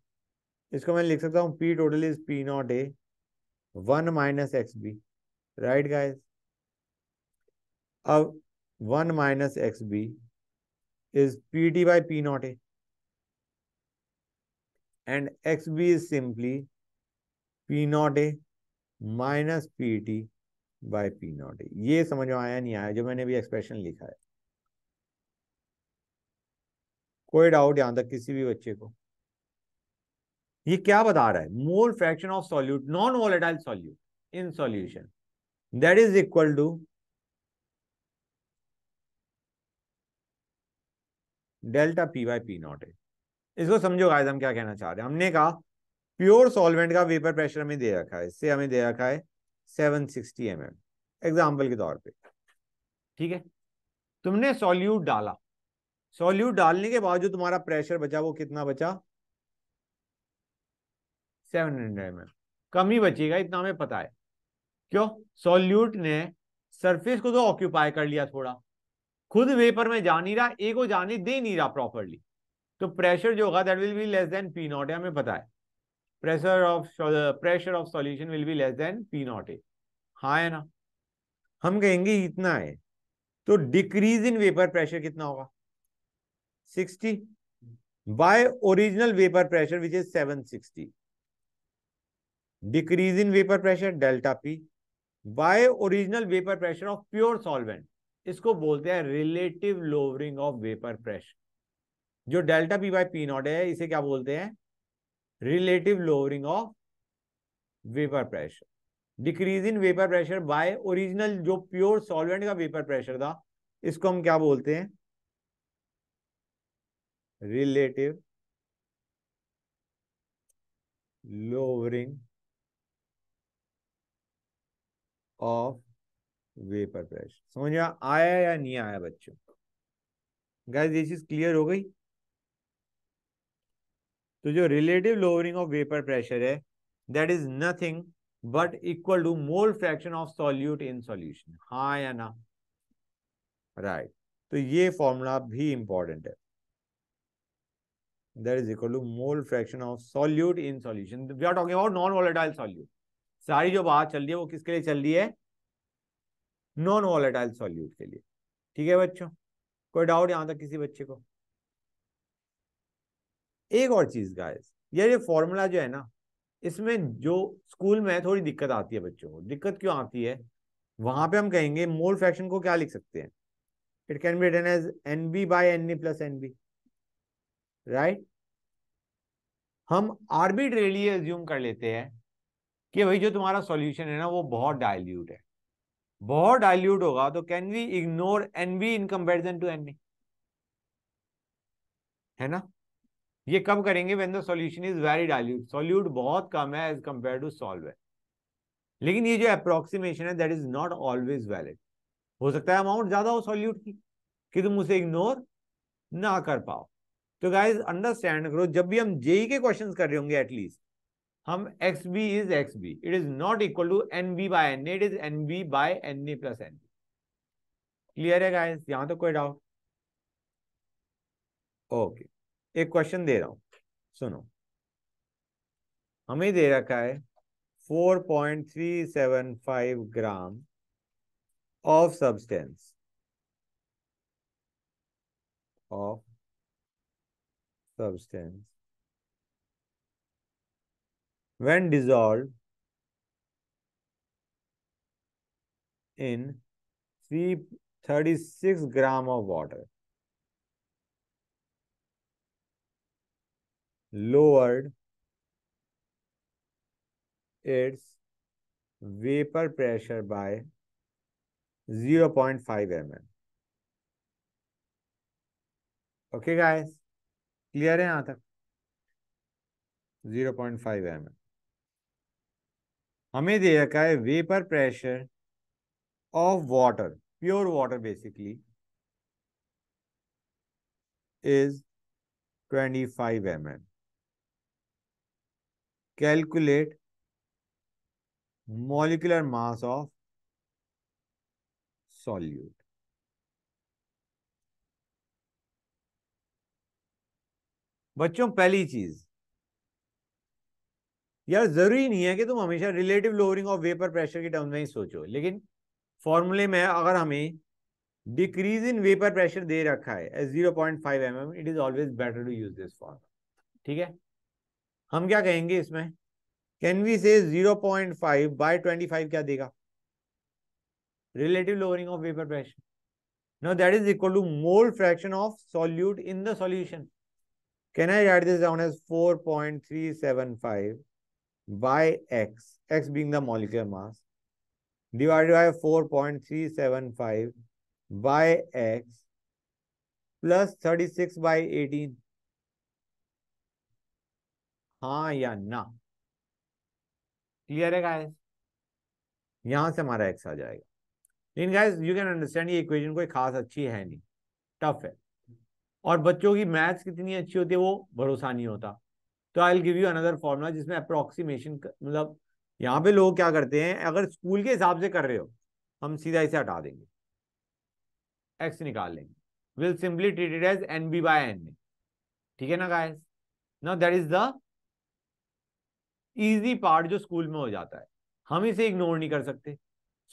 इसको मैं लिख सकता हूँ P total is P not A one minus x B right guys अब one minus x B is P T by P not A and xb is simply p naught a minus P T by P not A ये समझ में आया नहीं आया जो मैंने भी एक्सप्रेशन लिखा है कोई डाउट यहां तक किसी भी बच्चे को ये क्या बता रहा है mole fraction of solute non volatile solute in solution that is equal to delta P by P not A इसको समझो गाइस हम क्या कहना चाह रहे हैं हमने कहा प्योर सॉल्वेंट का वेपर प्रेशर हमें दे रखा है इससे हमें दे रखा है 760 सिक्सटी mm, एग्जाम्पल के तौर पे ठीक है तुमने सॉल्यूट डाला सॉल्यूट डालने के बाद जो तुम्हारा प्रेशर बचा वो कितना बचा 700 हंड्रेड mm. कम ही बचेगा इतना हमें पता है क्यों सॉल्यूट ने सरफेस को तो ऑक्यूपाई कर लिया थोड़ा खुद वेपर में जा नहीं रहा ए को जाने दे नहीं रहा प्रॉपरली तो प्रेशर जो होगा that will be less than P not A हमें पता है pressure of pressure of solution will be less than P not A हाँ है ना हम कहेंगे इतना है तो डिक्रीज इन वेपर प्रेशर कितना होगा sixty by original vapour pressure which is seven sixty decrease in vapour pressure delta P by original vapour pressure of pure solvent इसको बोलते हैं relative lowering of vapour pressure जो delta P by P naught है इसे क्या बोलते हैं relative lowering of vapour pressure decrease in vapour pressure by original जो प्योर सॉल्वेंट का वेपर प्रेशर था इसको हम क्या बोलते हैं relative lowering of vapour pressure समझ में आया या नहीं आया बच्चों गैस ये चीज क्लियर हो गई तो जो relative lowering of vapour pressure है that is nothing but equal to mole fraction of solute in solution हा या ना राइट right. तो ये फॉर्मूला भी इंपॉर्टेंट है that is equal to mole fraction of solute in solution we are talking about non volatile solute सारी जो बात चल रही है वो किसके लिए चल रही है नॉन वॉलेटाइल सॉल्यूट के लिए ठीक है बच्चों कोई डाउट यहां तक किसी बच्चे को एक और चीज गाइस यार ये फॉर्मूला जो है ना इसमें जो स्कूल में थोड़ी दिक्कत आती है बच्चों को दिक्कत क्यों आती है वहां पे हम कहेंगे मोल फ्रैक्शन को क्या लिख सकते हैं it can be written as N B by N B plus N B right हम आर्बिट्रेली एज्यूम कर लेते हैं कि भाई जो तुम्हारा सॉल्यूशन है ना वो बहुत डायल्यूट है बहुत डायल्यूट होगा तो can we ignore N B in comparison to N B है ना ये कब करेंगे when the solution is very dilute solute बहुत कम है एज कंपेयर टू है लेकिन ये जो अप्रोक्सीमेशन है that is not always valid हो सकता है अमाउंट ज्यादा हो सॉल्यूट की कि तुम उसे इग्नोर ना कर पाओ तो गाइज अंडरस्टैंड करो जब भी हम जेई e के क्वेश्चन कर रहे होंगे एटलीस्ट हम X B is X B it is not equal to N B by N it is N B by N A plus N clear है गाइज यहां तो कोई डाउट ओके एक क्वेश्चन दे रहा हूं सुनो हमें दे रखा है four point three seven five gram of substance of substance when dissolve in three thirty six gram of water lowered its vapor pressure by 0.5 ml. Mm. Okay, guys, clear है यहां तक 0.5 ml. Mm. हमें दे रखा है vapour pressure of water pure water basically is 25 five M M calculate molecular mass of solute बच्चों पहली चीज यार जरूरी नहीं है कि तुम हमेशा relative lowering of vapour pressure के टर्म में ही सोचो लेकिन फॉर्मूले में अगर हमें डिक्रीज इन वेपर प्रेशर दे रखा है zero point five M M it is always better to use this form ठीक है हम क्या कहेंगे इसमें कैन वी से 0.5 पॉइंट फाइव बाई ट्वेंटी क्या देगा relative lowering of vapour pressure no that is equal to mole fraction of solute in the solution can I write this down as 4.375 point three seven five by X X being the molecular mass divided by 4.375 point three seven five by X plus thirty six हाँ या ना clear है guys यहां से हमारा x आ जाएगा लेकिन गाइस यू कैन अंडरस्टैंड ये इक्वेशन कोई खास अच्छी है नहीं टफ है और बच्चों की मैथ्स कितनी अच्छी होती है वो भरोसा नहीं होता तो I give you another formula जिसमें अप्रोक्सीमेशन मतलब यहाँ पे लोग क्या करते हैं अगर स्कूल के हिसाब से कर रहे हो हम सीधा इसे हटा देंगे एक्स निकाल लेंगे will simply treated as N B by N ठीक है ना guys now that is the easy part जो स्कूल में हो जाता है हम इसे इग्नोर नहीं कर सकते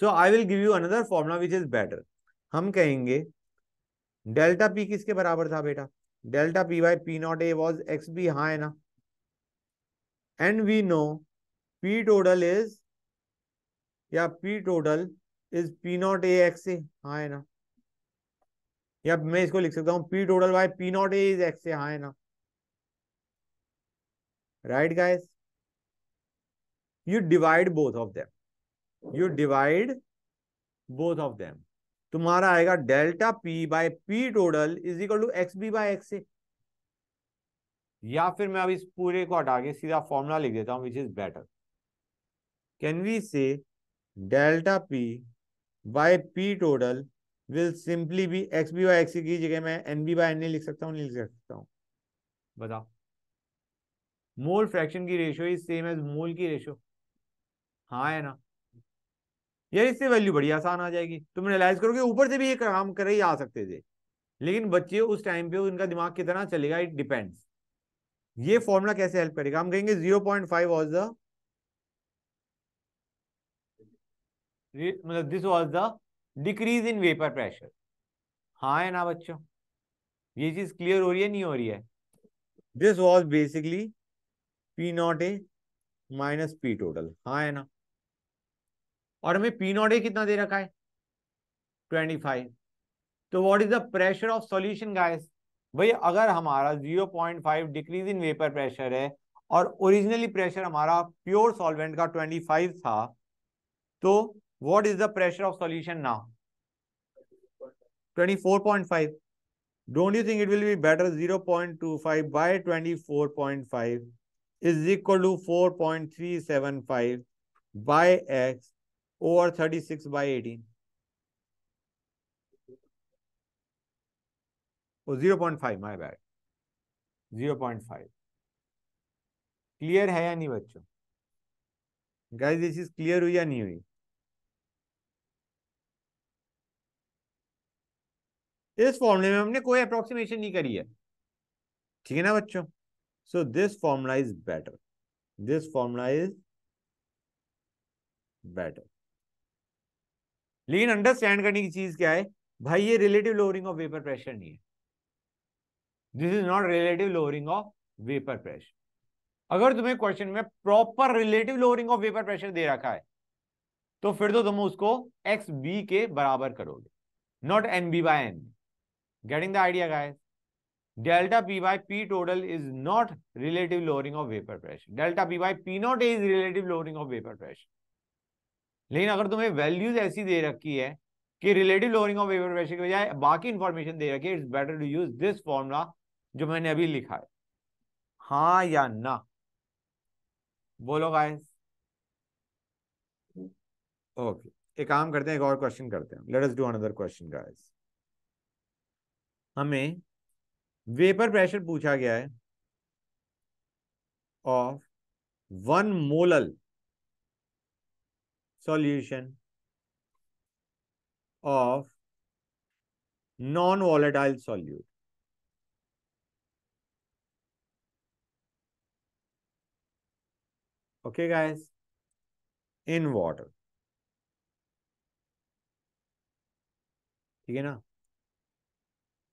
so I will give you another formula which is better हम कहेंगे डेल्टा पी किसके बराबर था बेटा delta P by P not A was X B हाँ है ना and we know P total is या P total is P not A x A हाँ है ना या मैं इसको लिख सकता हूं P total by P not A is X A हाँ है ना right guys you divide both of them you divide both of them तुम्हारा आएगा delta P by P total is equal to X B by X A या फिर मैं अब इस पूरे को हटा के सीधा फॉर्मूला लिख देता हूं which is better can we say delta P by P total will simply be x B by X की जगह मैं N B by N A लिख सकता हूं नहीं लिख सकता हूं बताओ मोल फ्रैक्शन की ratio is same as mole की रेशियो हाँ है ना यार इससे वैल्यू बड़ी आसान आ जाएगी तुम रियलाइज कि ऊपर से भी ये काम कर ही आ सकते थे लेकिन बच्चे उस टाइम पे उनका दिमाग कितना चलेगा इट डिपेंड्स ये फॉर्मूला कैसे हेल्प करेगा हम कहेंगे zero point five was the मतलब this was the decrease in vapour pressure हाँ है ना बच्चों ये चीज क्लियर हो रही है नहीं हो रही है this was basically P not A minus P total हाँ है ना और हमें पी नॉट ए कितना दे रखा है ट्वेंटी फाइव तो what is the pressure of solution guys भाई अगर हमारा five decrease in vapour pressure है और ओरिजिनली प्रेशर हमारा प्योर सॉल्वेंट का फाइव था तो what is the pressure of solution now five don't you think it will be better equal to four point three seven five by X over thirty six 36 eighteen zero point five my my zero point five clear है या नहीं बच्चों guys ये चीज clear हुई या नहीं हुई इस फॉर्मूले में हमने कोई अप्रोक्सीमेशन नहीं करी है ठीक है ना बच्चों so this formula is better this formula is better लेकिन अंडरस्टैंड करने की चीज क्या है भाई ये relative lowering of vapour pressure नहीं है this is not relative lowering of vapour pressure अगर तुम्हें क्वेश्चन में proper relative lowering of vapour pressure दे रखा है तो फिर तो तुम उसको एक्स बी के बराबर करोगे naught N B by N getting the idea guys delta P by P total is not relative lowering of vapour pressure delta P by P naught is relative lowering of vapour pressure लेकिन अगर तुम्हें values ऐसी दे रखी है कि relative lowering of vapour pressure के बजाय बाकी इन्फॉर्मेशन दे रखी है it's better to use this formula जो मैंने अभी लिखा है हाँ या ना बोलो गाइस ओके एक काम करते हैं एक और क्वेश्चन करते हैं let us do another question guys हमें वेपर प्रेशर पूछा गया है of one molal solution of non-volatile solute. Okay, guys, in water. ठीक है ना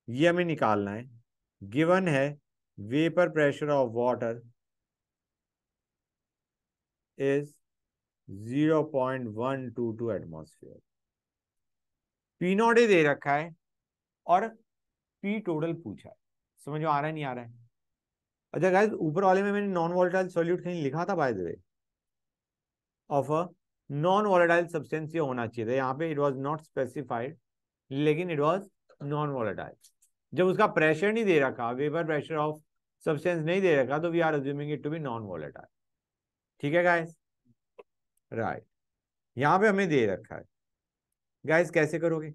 ये हमें निकालना है गिवन है vapour pressure of water is zero point one two two atmosphere P not A दे रखा है और पी टोटल पूछा है समझो आ रहा है नहीं आ रहा है अच्छा गाइस ऊपर वाले में मैंने नॉन वॉलेटाइल सॉल्यूट कहीं लिखा था by the way of a non volatile substance ये होना चाहिए था यहाँ पे इट वाज नॉट स्पेसिफाइड लेकिन इट वाज नॉन वॉलेटाइल जब उसका प्रेशर नहीं दे रखा वेपर प्रेशर ऑफ सब्सटेंस नहीं दे रखा तो we are assuming it to be non volatile ठीक है गाइज राइट यहां पे हमें दे रखा है गाइस कैसे करोगे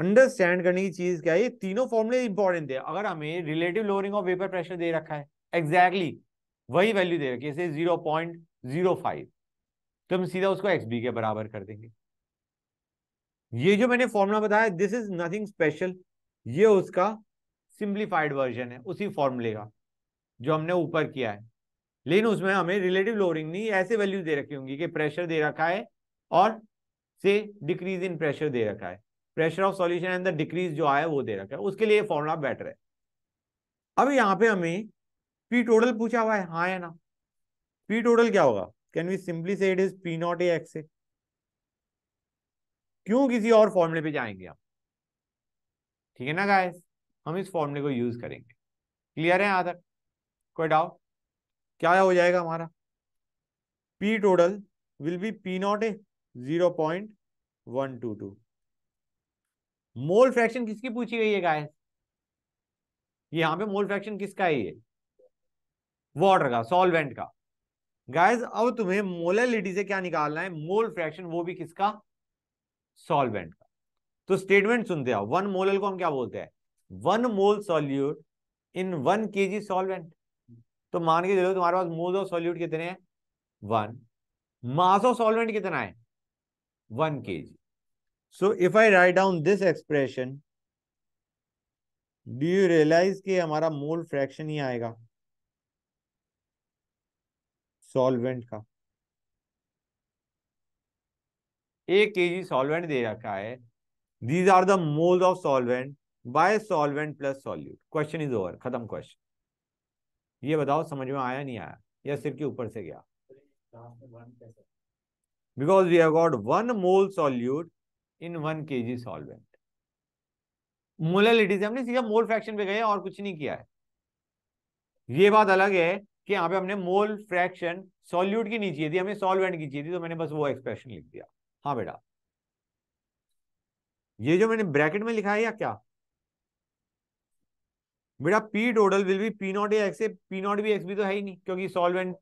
अंडरस्टैंड करने की चीज क्या है ये तीनों फॉर्मूले इंपॉर्टेंट है अगर हमें relative lowering of vapour pressure दे रखा है एग्जैक्टली exactly, वही वैल्यू दे रखी है जीरो पॉइंट जीरो फाइव तो हम सीधा उसको एक्स बी के बराबर कर देंगे ये जो मैंने फॉर्मूला बताया दिस इज नथिंग स्पेशल ये उसका सिंप्लीफाइड वर्जन है उसी फॉर्मूले का जो हमने ऊपर किया है लेकिन उसमें हमें रिलेटिव लोअरिंग नहीं ऐसे वैल्यूज दे रखी होंगी कि प्रेशर दे रखा है और से डिक्रीज इन प्रेशर दे रखा है pressure of solution and the decrease जो आया वो दे रखा है उसके लिए फॉर्मुला बेटर है अब यहाँ पे हमें पी टोटल पूछा हुआ है हाँ है ना पी टोटल क्या होगा can we simply say it is P not A x A क्यों किसी और फॉर्मूले पे जाएंगे आप ठीक है ना गाइस हम इस फॉर्मूले को यूज करेंगे क्लियर है तक कोई डाउट क्या हो जाएगा हमारा P total will be P not A zero point one two two mole fraction किसकी पूछी गई है गाइस यहां पे मोल फ्रैक्शन किसका है ये वाटर का सॉल्वेंट का गाइस अब तुम्हें मोलैलिटी से क्या निकालना है मोल फ्रैक्शन वो भी किसका सॉल्वेंट का तो स्टेटमेंट सुनते हो वन मोलल को हम क्या बोलते हैं one mole solute in one K G solvent तो मान के चलो तुम्हारे पास मोल्स ऑफ सॉल्यूट कितने हैं वन मास ऑफ सॉल्वेंट कितना है one K G so if I write down this expression do you realize कि हमारा मोल फ्रैक्शन ही आएगा सॉल्वेंट का एक के जी सॉल्वेंट दे रखा है these are the moles of solvent by solvent plus solute question is over खत्म क्वेश्चन ये बताओ समझ में आया नहीं आया या सिर के ऊपर से गया because we have got one mole solute in one K G solvent molality से हमने सीधा मोल फ्रैक्शन पे गए और कुछ नहीं किया है ये बात अलग है कि यहाँ पे हमने मोल फ्रैक्शन सॉल्यूट की नहीं चाहिए थी हमें सॉल्वेंट की चाहिए थी तो मैंने बस वो एक्सप्रेशन लिख दिया हाँ बेटा ये जो मैंने ब्रैकेट में लिखा है या क्या बेटा P total will be P naught X P not भी एक्स भी तो है ही नहीं क्योंकि सॉल्वेंट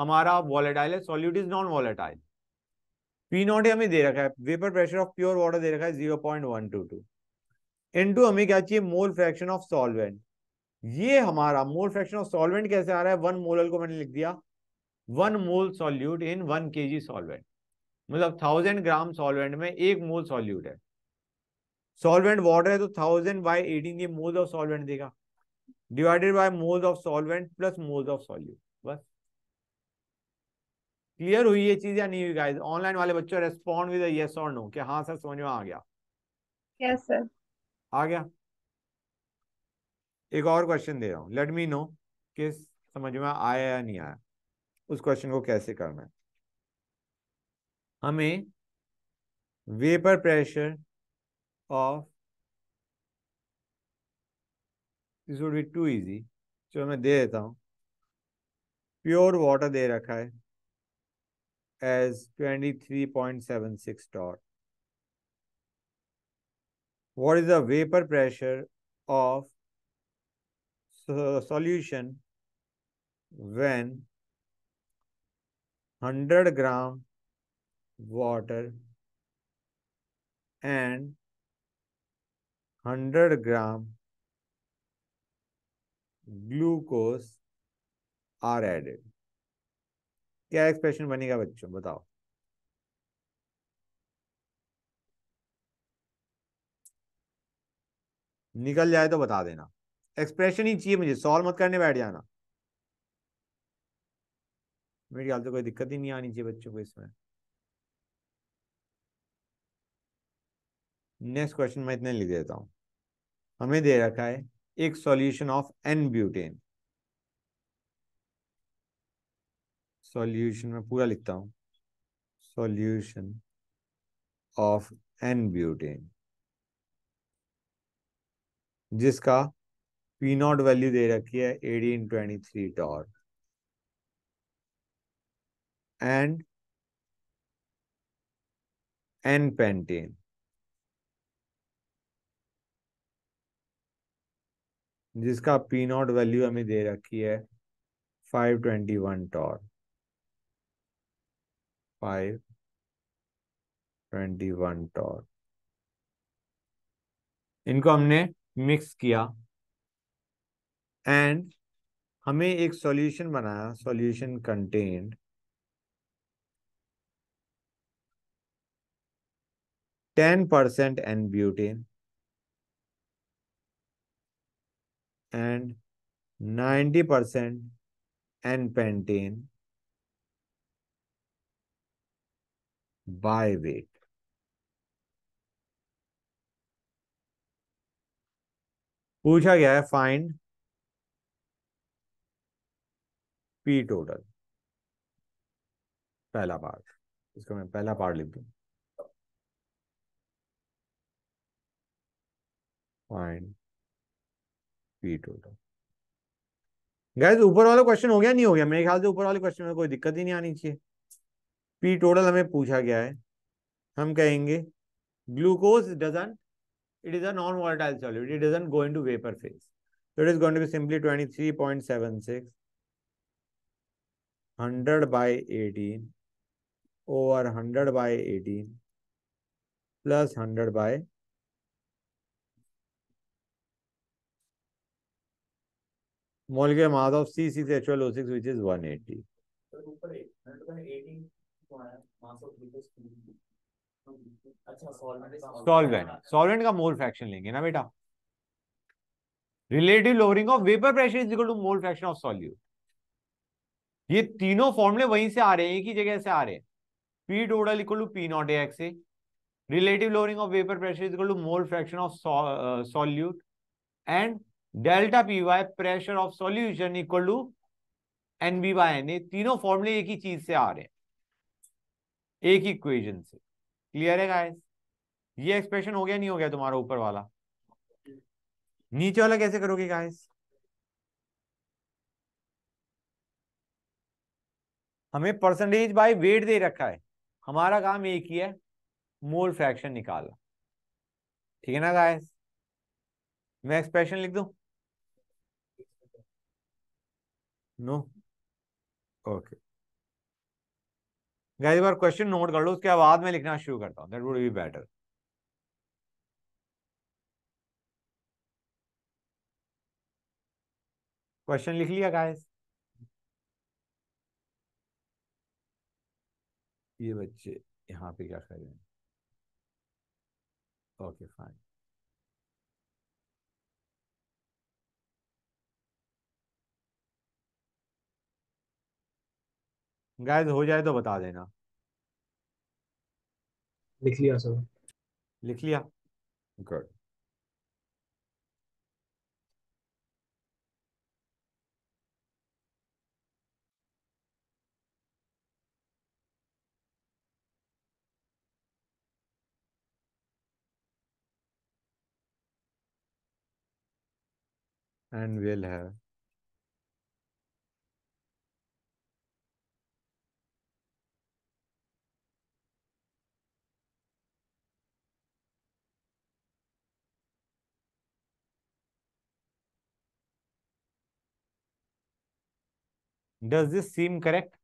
हमारा वॉलेटाइल है solute is non volatile P naught हमें दे रखा है vapour pressure of pure water दे रखा है zero point one two two into हमें क्या चाहिए मोल फ्रैक्शन ऑफ सॉल्वेंट ये हमारा मोल फ्रैक्शन ऑफ सॉल्वेंट कैसे आ रहा है वन मोलल को मैंने लिख दिया one mole solute in one K G solvent मतलब थाउजेंड ग्राम सॉल्वेंट में एक मोल सॉल्यूट है सॉल्वेंट वाटर है तो थाउजेंड बाई एटीन ये मोल ऑफ सॉल्वेंट देगा divided by moles of solvent plus moles of solute बस क्लियर हुई ये चीज या नहीं हुई गाइस ऑनलाइन वाले बच्चों रेस्पॉन्ड विद यस और नो कि हाँ सर समझ में आ गया यस सर आ गया एक और क्वेश्चन दे रहा हूँ लेट मी नो कि समझ में आया या नहीं आया उस क्वेश्चन को कैसे करना है हमें vapour pressure of this would be too easy चलो मैं दे देता हूँ प्योर वाटर दे रखा है as twenty three point seven six dot what is the vapour pressure of solution when hundred gram water and hundred gram glucose are added क्या expression बनेगा बच्चों बताओ निकल जाए तो बता देना एक्सप्रेशन ही चाहिए मुझे सॉल्व मत करने बैठ जाना मेरी ख्याल से कोई दिक्कत ही नहीं आनी चाहिए बच्चों को इसमें नेक्स्ट क्वेश्चन मैं इतने लिख देता हूं हमें दे रखा है एक solution of N butane solution में पूरा लिखता हूं सॉल्यूशन ऑफ एन ब्यूटेन जिसका पी नॉट वैल्यू दे रखी है eighteen twenty three torr and N pentane जिसका पी नॉट वैल्यू हमें दे रखी है five twenty one torr five twenty one torr इनको हमने मिक्स किया एंड हमें एक सॉल्यूशन बनाया solution contained ten percent N butane and 90% N-pentane by weight. पूछा गया है फाइंड पी टोटल पहला पार्ट इसको मैं पहला पार्ट लिख दू फाइंड पी टोटल गैस ऊपर वाला क्वेश्चन हो गया नहीं हो गया मेरे ख्याल से ऊपर वाले क्वेश्चन में कोई दिक्कत ही नहीं आनी चाहिए पी टोटल हमें पूछा गया है हम कहेंगे glucose doesn't it is a non volatile solute it doesn't go into vapour phase so it is going to be simply 23.76 hundred by eighteen over hundred by eighteen plus hundred by molecular mass of C6H12O6 which is 180. Solvent solvent का mole fraction लेंगे ना बेटा relative lowering of vapour pressure is equal to mole fraction of solute ये तीनों फॉर्मूले वहीं से आ रहे हैं एक ही जगह से आ रहे हैं P total equal to P naught x A relative lowering of vapour pressure is equal to mole fraction of solute and delta P by pressure of solution equal to N B by N A तीनों फॉर्मूले एक ही चीज से आ रहे हैं एक ही इक्वेशन से क्लियर है गाइस ये एक्सप्रेशन हो गया नहीं हो गया तुम्हारा ऊपर वाला नीचे वाला कैसे करोगे गाइस हमें परसेंटेज बाय वेट दे रखा है हमारा काम एक ही है मोल फ्रैक्शन निकालना ठीक है ना गाइस मैं एक्सप्रेशन लिख दूं नो ओके गाइस एक बार क्वेश्चन नोट कर लो उसके बाद में लिखना शुरू करता हूँ that would be better question लिख लिया गाइस ये बच्चे यहां पे क्या कर रहे हैं ओके फाइन गाइस हो जाए तो बता देना लिख लिया सर लिख लिया good and will have does this seem correct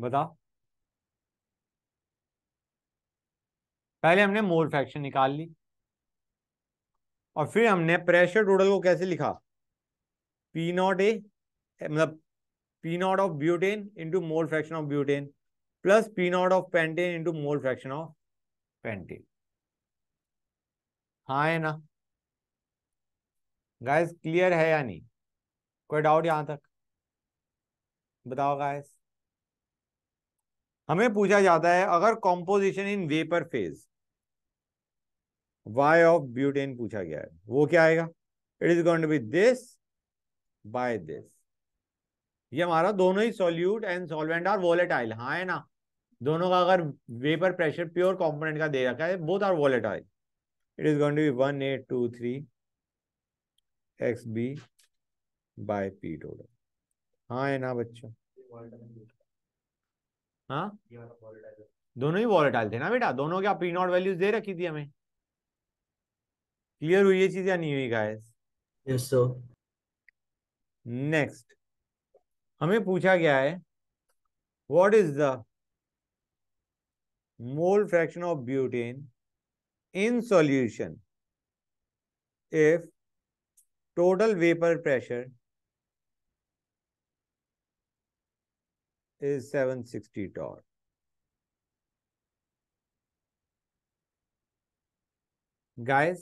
बताओ पहले हमने मोल फ्रैक्शन निकाल ली और फिर हमने प्रेशर टोटल को कैसे लिखा पी नॉट ए मतलब P naught of butane into mole fraction of butane plus P naught of pentane into mole fraction of pentane हाँ है ना गाइस क्लियर है या नहीं कोई डाउट यहां तक बताओ गाइस हमें पूछा जाता है अगर composition in vapour phase Y of butane पूछा गया है वो क्या आएगा it is going to be this by this ये हमारा दोनों ही solute and solvent are volatile हाँ है ना दोनों का अगर वेपर प्रेशर प्योर कंपोनेंट का दे रखा है both are volatile it is going to be one eight two three X B by P total हाँ है ना बच्चों हाँ दोनों ही वॉलेटाइल थे ना बेटा दोनों क्या पी नॉट वैल्यूज दे रखी थी हमें क्लियर हुई ये चीज या नहीं हुई गाइस यस नेक्स्ट हमें पूछा गया है what is the mole fraction of butane in solution if total vapor pressure is 760 torr. Guys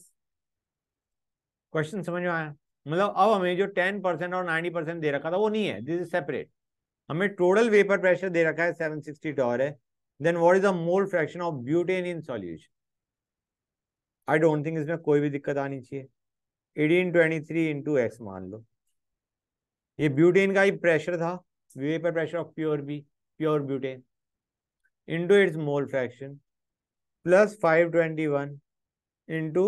question समझ में आया मतलब अब हमें जो टेन परसेंट और नाइनटी परसेंट दे रखा था वो नहीं है दिस इज सेपरेट हमें टोटल वेपर प्रेशर दे रखा है सेवन सिक्सटी टॉर है then what is the mole fraction of butane in solution I don't think इसमें कोई भी दिक्कत आनी चाहिए eighteen twenty three into X मान लो ये ब्यूटेन का ही प्रेशर था vapour pressure of pure B pure butane into its mole fraction plus five twenty one into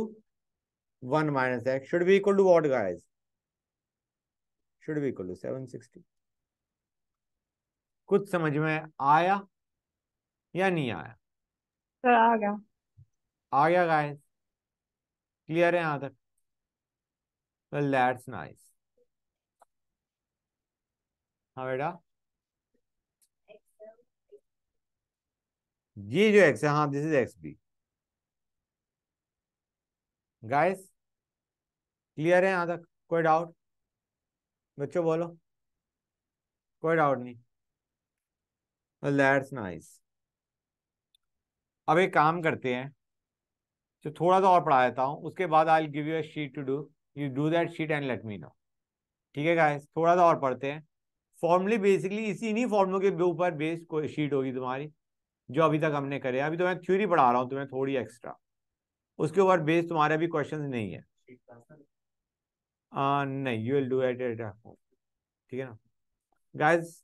one minus X should be equal to what guys should be equal to seven sixty कुछ समझ में आया या नहीं आया sir आ गया आ गया guys clear है यहां तक well that's nice हाँ बेटा ah. ये जो एक्स है हाँ this is X B guys clear है यहां तक कोई डाउट बच्चों बोलो कोई डाउट नहीं लेट्स well, नाइस nice. अब एक काम करते हैं जो तो थोड़ा सा और पढ़ा देता हूँ उसके बाद I give you a sheet to do you do that sheet and let me know ठीक है गाइस थोड़ा सा और पढ़ते हैं फॉर्मली बेसिकली इसी इन्हीं फॉर्मलों के ऊपर बेस्ड कोई शीट होगी तुम्हारी जो अभी तक हमने करे अभी तो मैं थ्योरी पढ़ा रहा हूँ तुम्हें थोड़ी एक्स्ट्रा उसके ऊपर बेस्ड तुम्हारे अभी क्वेश्चन नहीं है आ, नहीं you will do eight eight ठीक है ना गाइज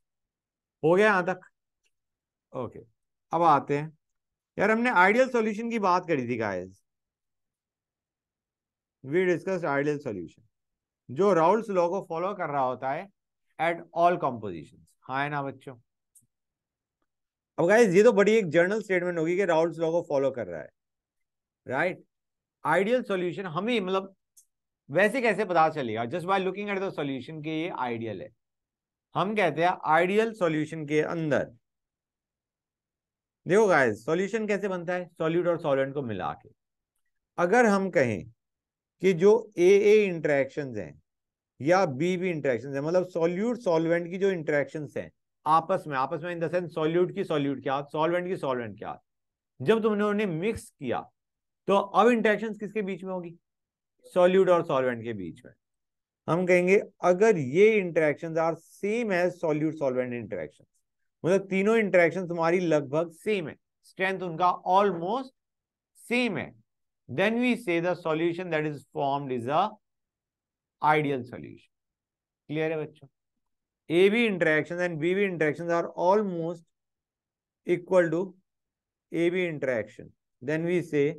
हो गया यहाँ तक ओके अब आते हैं यार हमने आइडियल सॉल्यूशन की बात करी थी guys we discussed ideal solution जो राउल्स लॉ को फॉलो कर रहा होता है एट ऑल कॉम्पोजिशन हाँ ना बच्चों अब गाइज ये तो बड़ी एक जर्नल स्टेटमेंट होगी कि राउल्स लॉ को फॉलो कर रहा है राइट आइडियल सॉल्यूशन हमें मतलब वैसे कैसे पता चलेगा just by looking at the solution के ये आइडियल है हम कहते हैं आइडियल सॉल्यूशन के अंदर देखो गाइस सॉल्यूशन कैसे बनता है सॉल्यूट और सॉल्वेंट को मिला के अगर हम कहें कि जो ए ए इंट्रैक्शन हैं या बी बी इंट्रैक्शन है मतलब सॉल्यूट सॉल्वेंट की जो इंट्रैक्शन हैं आपस में आपस में इन द सेंस सॉल्यूट की सॉल्यूट क्या हाथ सॉल्वेंट की सॉल्वेंट क्या जब तुमने उन्हें मिक्स किया तो अब इंट्रैक्शन किसके बीच में होगी सॉल्यूट और सॉल्वेंट के बीच में हम कहेंगे अगर ये इंट्रैक्शन आर सेम है सॉल्यूट सॉल्वेंट इंट्रैक्शन मतलब तीनों इंट्रैक्शन तुम्हारी लगभग सेम है स्ट्रेंथ उनका ऑलमोस्ट सेम है then we say the solution that is formed is a ideal solution. Clear है बच्चों? AB interactions and BB interactions are almost equal to AB interaction. Then we say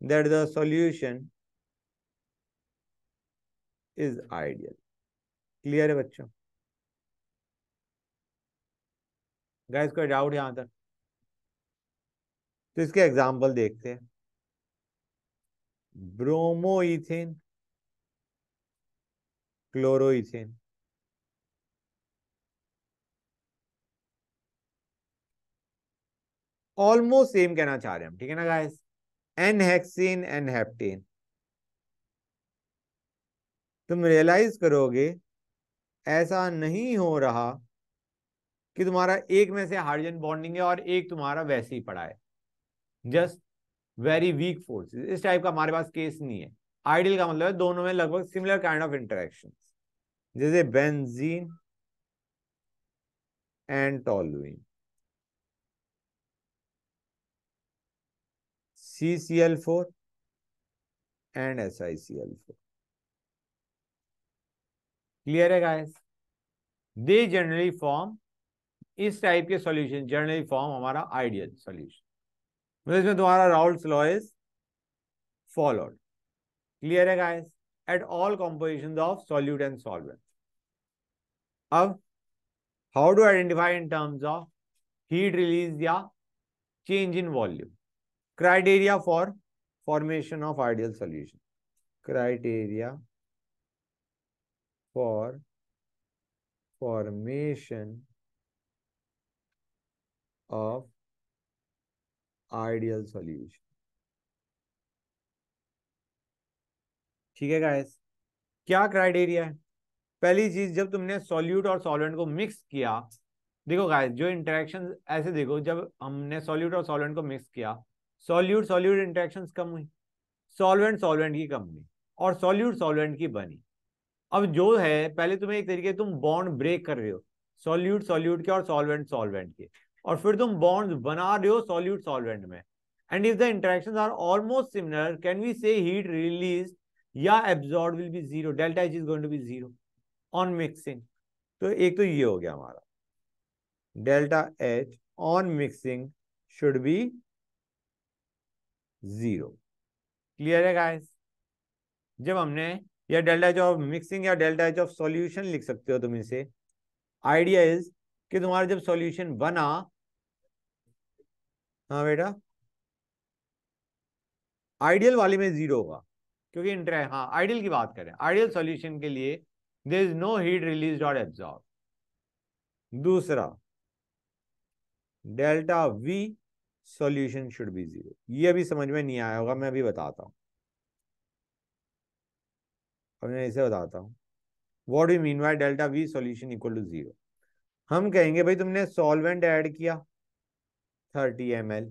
that the solution is ideal. Clear hai bachcho guys कोई doubt यहां तक तो इसके example देखते हैं bromoethane chloroethane almost same कहना चाह रहे हैं हम ठीक है ना guys N hexane N heptane तुम रियलाइज करोगे ऐसा नहीं हो रहा कि तुम्हारा एक में से हाइड्रोजन बॉन्डिंग है और एक तुम्हारा वैसे ही पड़ा है जस्ट वेरी वीक फोर्सेस इस टाइप का हमारे पास केस नहीं है आइडियल का मतलब है दोनों में लगभग सिमिलर काइंड ऑफ इंटरेक्शन जैसे benzene and toluene C C L four and S I C L four clear है गाइस दे जनरली फॉर्म इस टाइप के सॉल्यूशन जनरली फॉर्म हमारा आइडियल सॉल्यूशन मतलब इसमें तुम्हारा Raoult's law is followed clear है guys at all composition of solute and solvent अब how do identify in terms of heat release या change in volume criteria for formation of ideal solution criteria for formation of ideal solution ठीक है guys क्या criteria है पहली चीज जब तुमने सॉल्यूट और सॉल्वेंट को मिक्स किया देखो गाइस जो इंटरेक्शन ऐसे देखो जब हमने सॉल्यूट और सॉल्वेंट को मिक्स किया सॉल्यूट सॉल्यूट इंटरेक्शन कम हुई सॉल्वेंट सॉल्वेंट की कम हुई और सॉल्यूट सॉल्वेंट की बनी अब जो है पहले तुम्हें एक तरीके तुम बॉन्ड ब्रेक कर रहे हो सॉल्यूट सॉल्यूट के और सॉल्वेंट सॉल्वेंट के और फिर तुम बॉन्ड बना रहे हो सॉल्यूट सॉल्वेंट में and if the interaction are almost similar can we say heat release या absorbed will be zero delta is going to be zero on mixing तो एक तो ये हो गया हमारा delta H on mixing should be zero clear है guys जब हमने या डेल्टा एच ऑफ मिक्सिंग या डेल्टा एच ऑफ सॉल्यूशन लिख सकते हो तुम इसे आइडिया इज कि तुम्हारा जब सॉल्यूशन बना हाँ बेटा आइडियल वाली में जीरो होगा क्योंकि इंटर हाँ आइडियल की बात करें आइडियल सॉल्यूशन के लिए there is no heat release और एब्जॉर्ब दूसरा delta V solution should be zero ये अभी समझ में नहीं आया होगा मैं अभी बताता हूँ अब मैं इसे बताता हूँ what you mean why delta V solution equal to zero हम कहेंगे भाई तुमने सॉल्वेंट ऐड किया thirty M L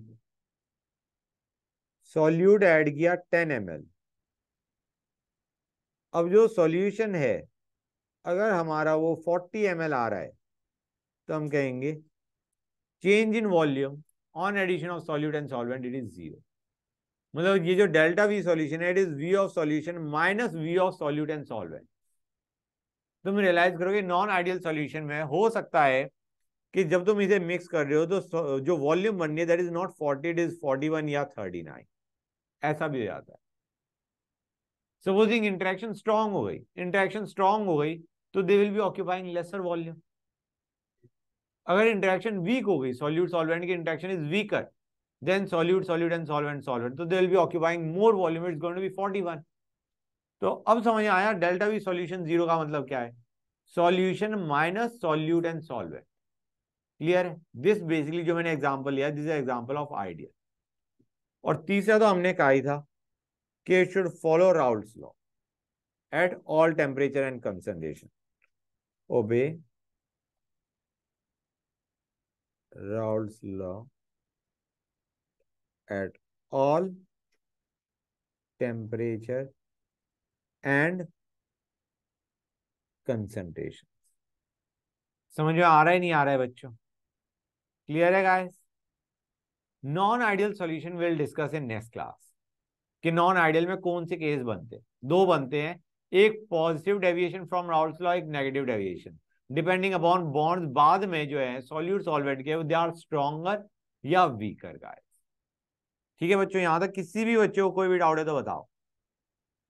solute add किया टेन एम एल अब जो सॉल्यूशन है अगर हमारा वो फोर्टी एम एल आ रहा है तो हम कहेंगे change in volume on addition of solute and solvent it is zero मतलब ये जो डेल्टा वी सॉल्यूशन है it is V of solution minus V of solute and solvent तुम रियलाइज करोगे नॉन आइडियल सॉल्यूशन में हो सकता है कि जब तुम इसे मिक्स कर रहे हो तो जो वॉल्यूम बन रही है that is not forty it is forty one या थर्टी नाइन ऐसा भी हो जाता है सपोजिंग इंटरेक्शन स्ट्रांग हो गई इंटरेक्शन स्ट्रांग हो गई तो they will be occupying lesser volume अगर इंटरेक्शन वीक हो गई सॉल्यूट सॉल्वेंट की interaction is weaker than solute solute and solvent solvent तो they will be occupying more volume it's going to be 41 तो अब समझ आया डेल्टा वी सॉल्यूशन जीरो का मतलब क्या है solution minus solute and solvent clear है दिस बेसिकली जो मैंने एग्जाम्पल लिया दिस एग्जाम्पल ऑफ आइडिया और तीसरा तो हमने कहा ही था कि it should follow Raoult's law at all temperature and concentration obey Raoult's law at all temperature and concentration समझ में आ रहा है नहीं आ रहा है बच्चों क्लियर है guys non ideal solution will discuss in next class कि नॉन आइडियल में कौन से केस बनते हैं दो बनते हैं एक positive deviation from Raoult's law एक negative deviation depending upon bonds बाद में जो है सॉल्यूट सॉल्वेंट के दे आर स्ट्रॉन्गर या वीकर गाइस ठीक है बच्चों यहां तक किसी भी बच्चे को कोई भी डाउट है तो बताओ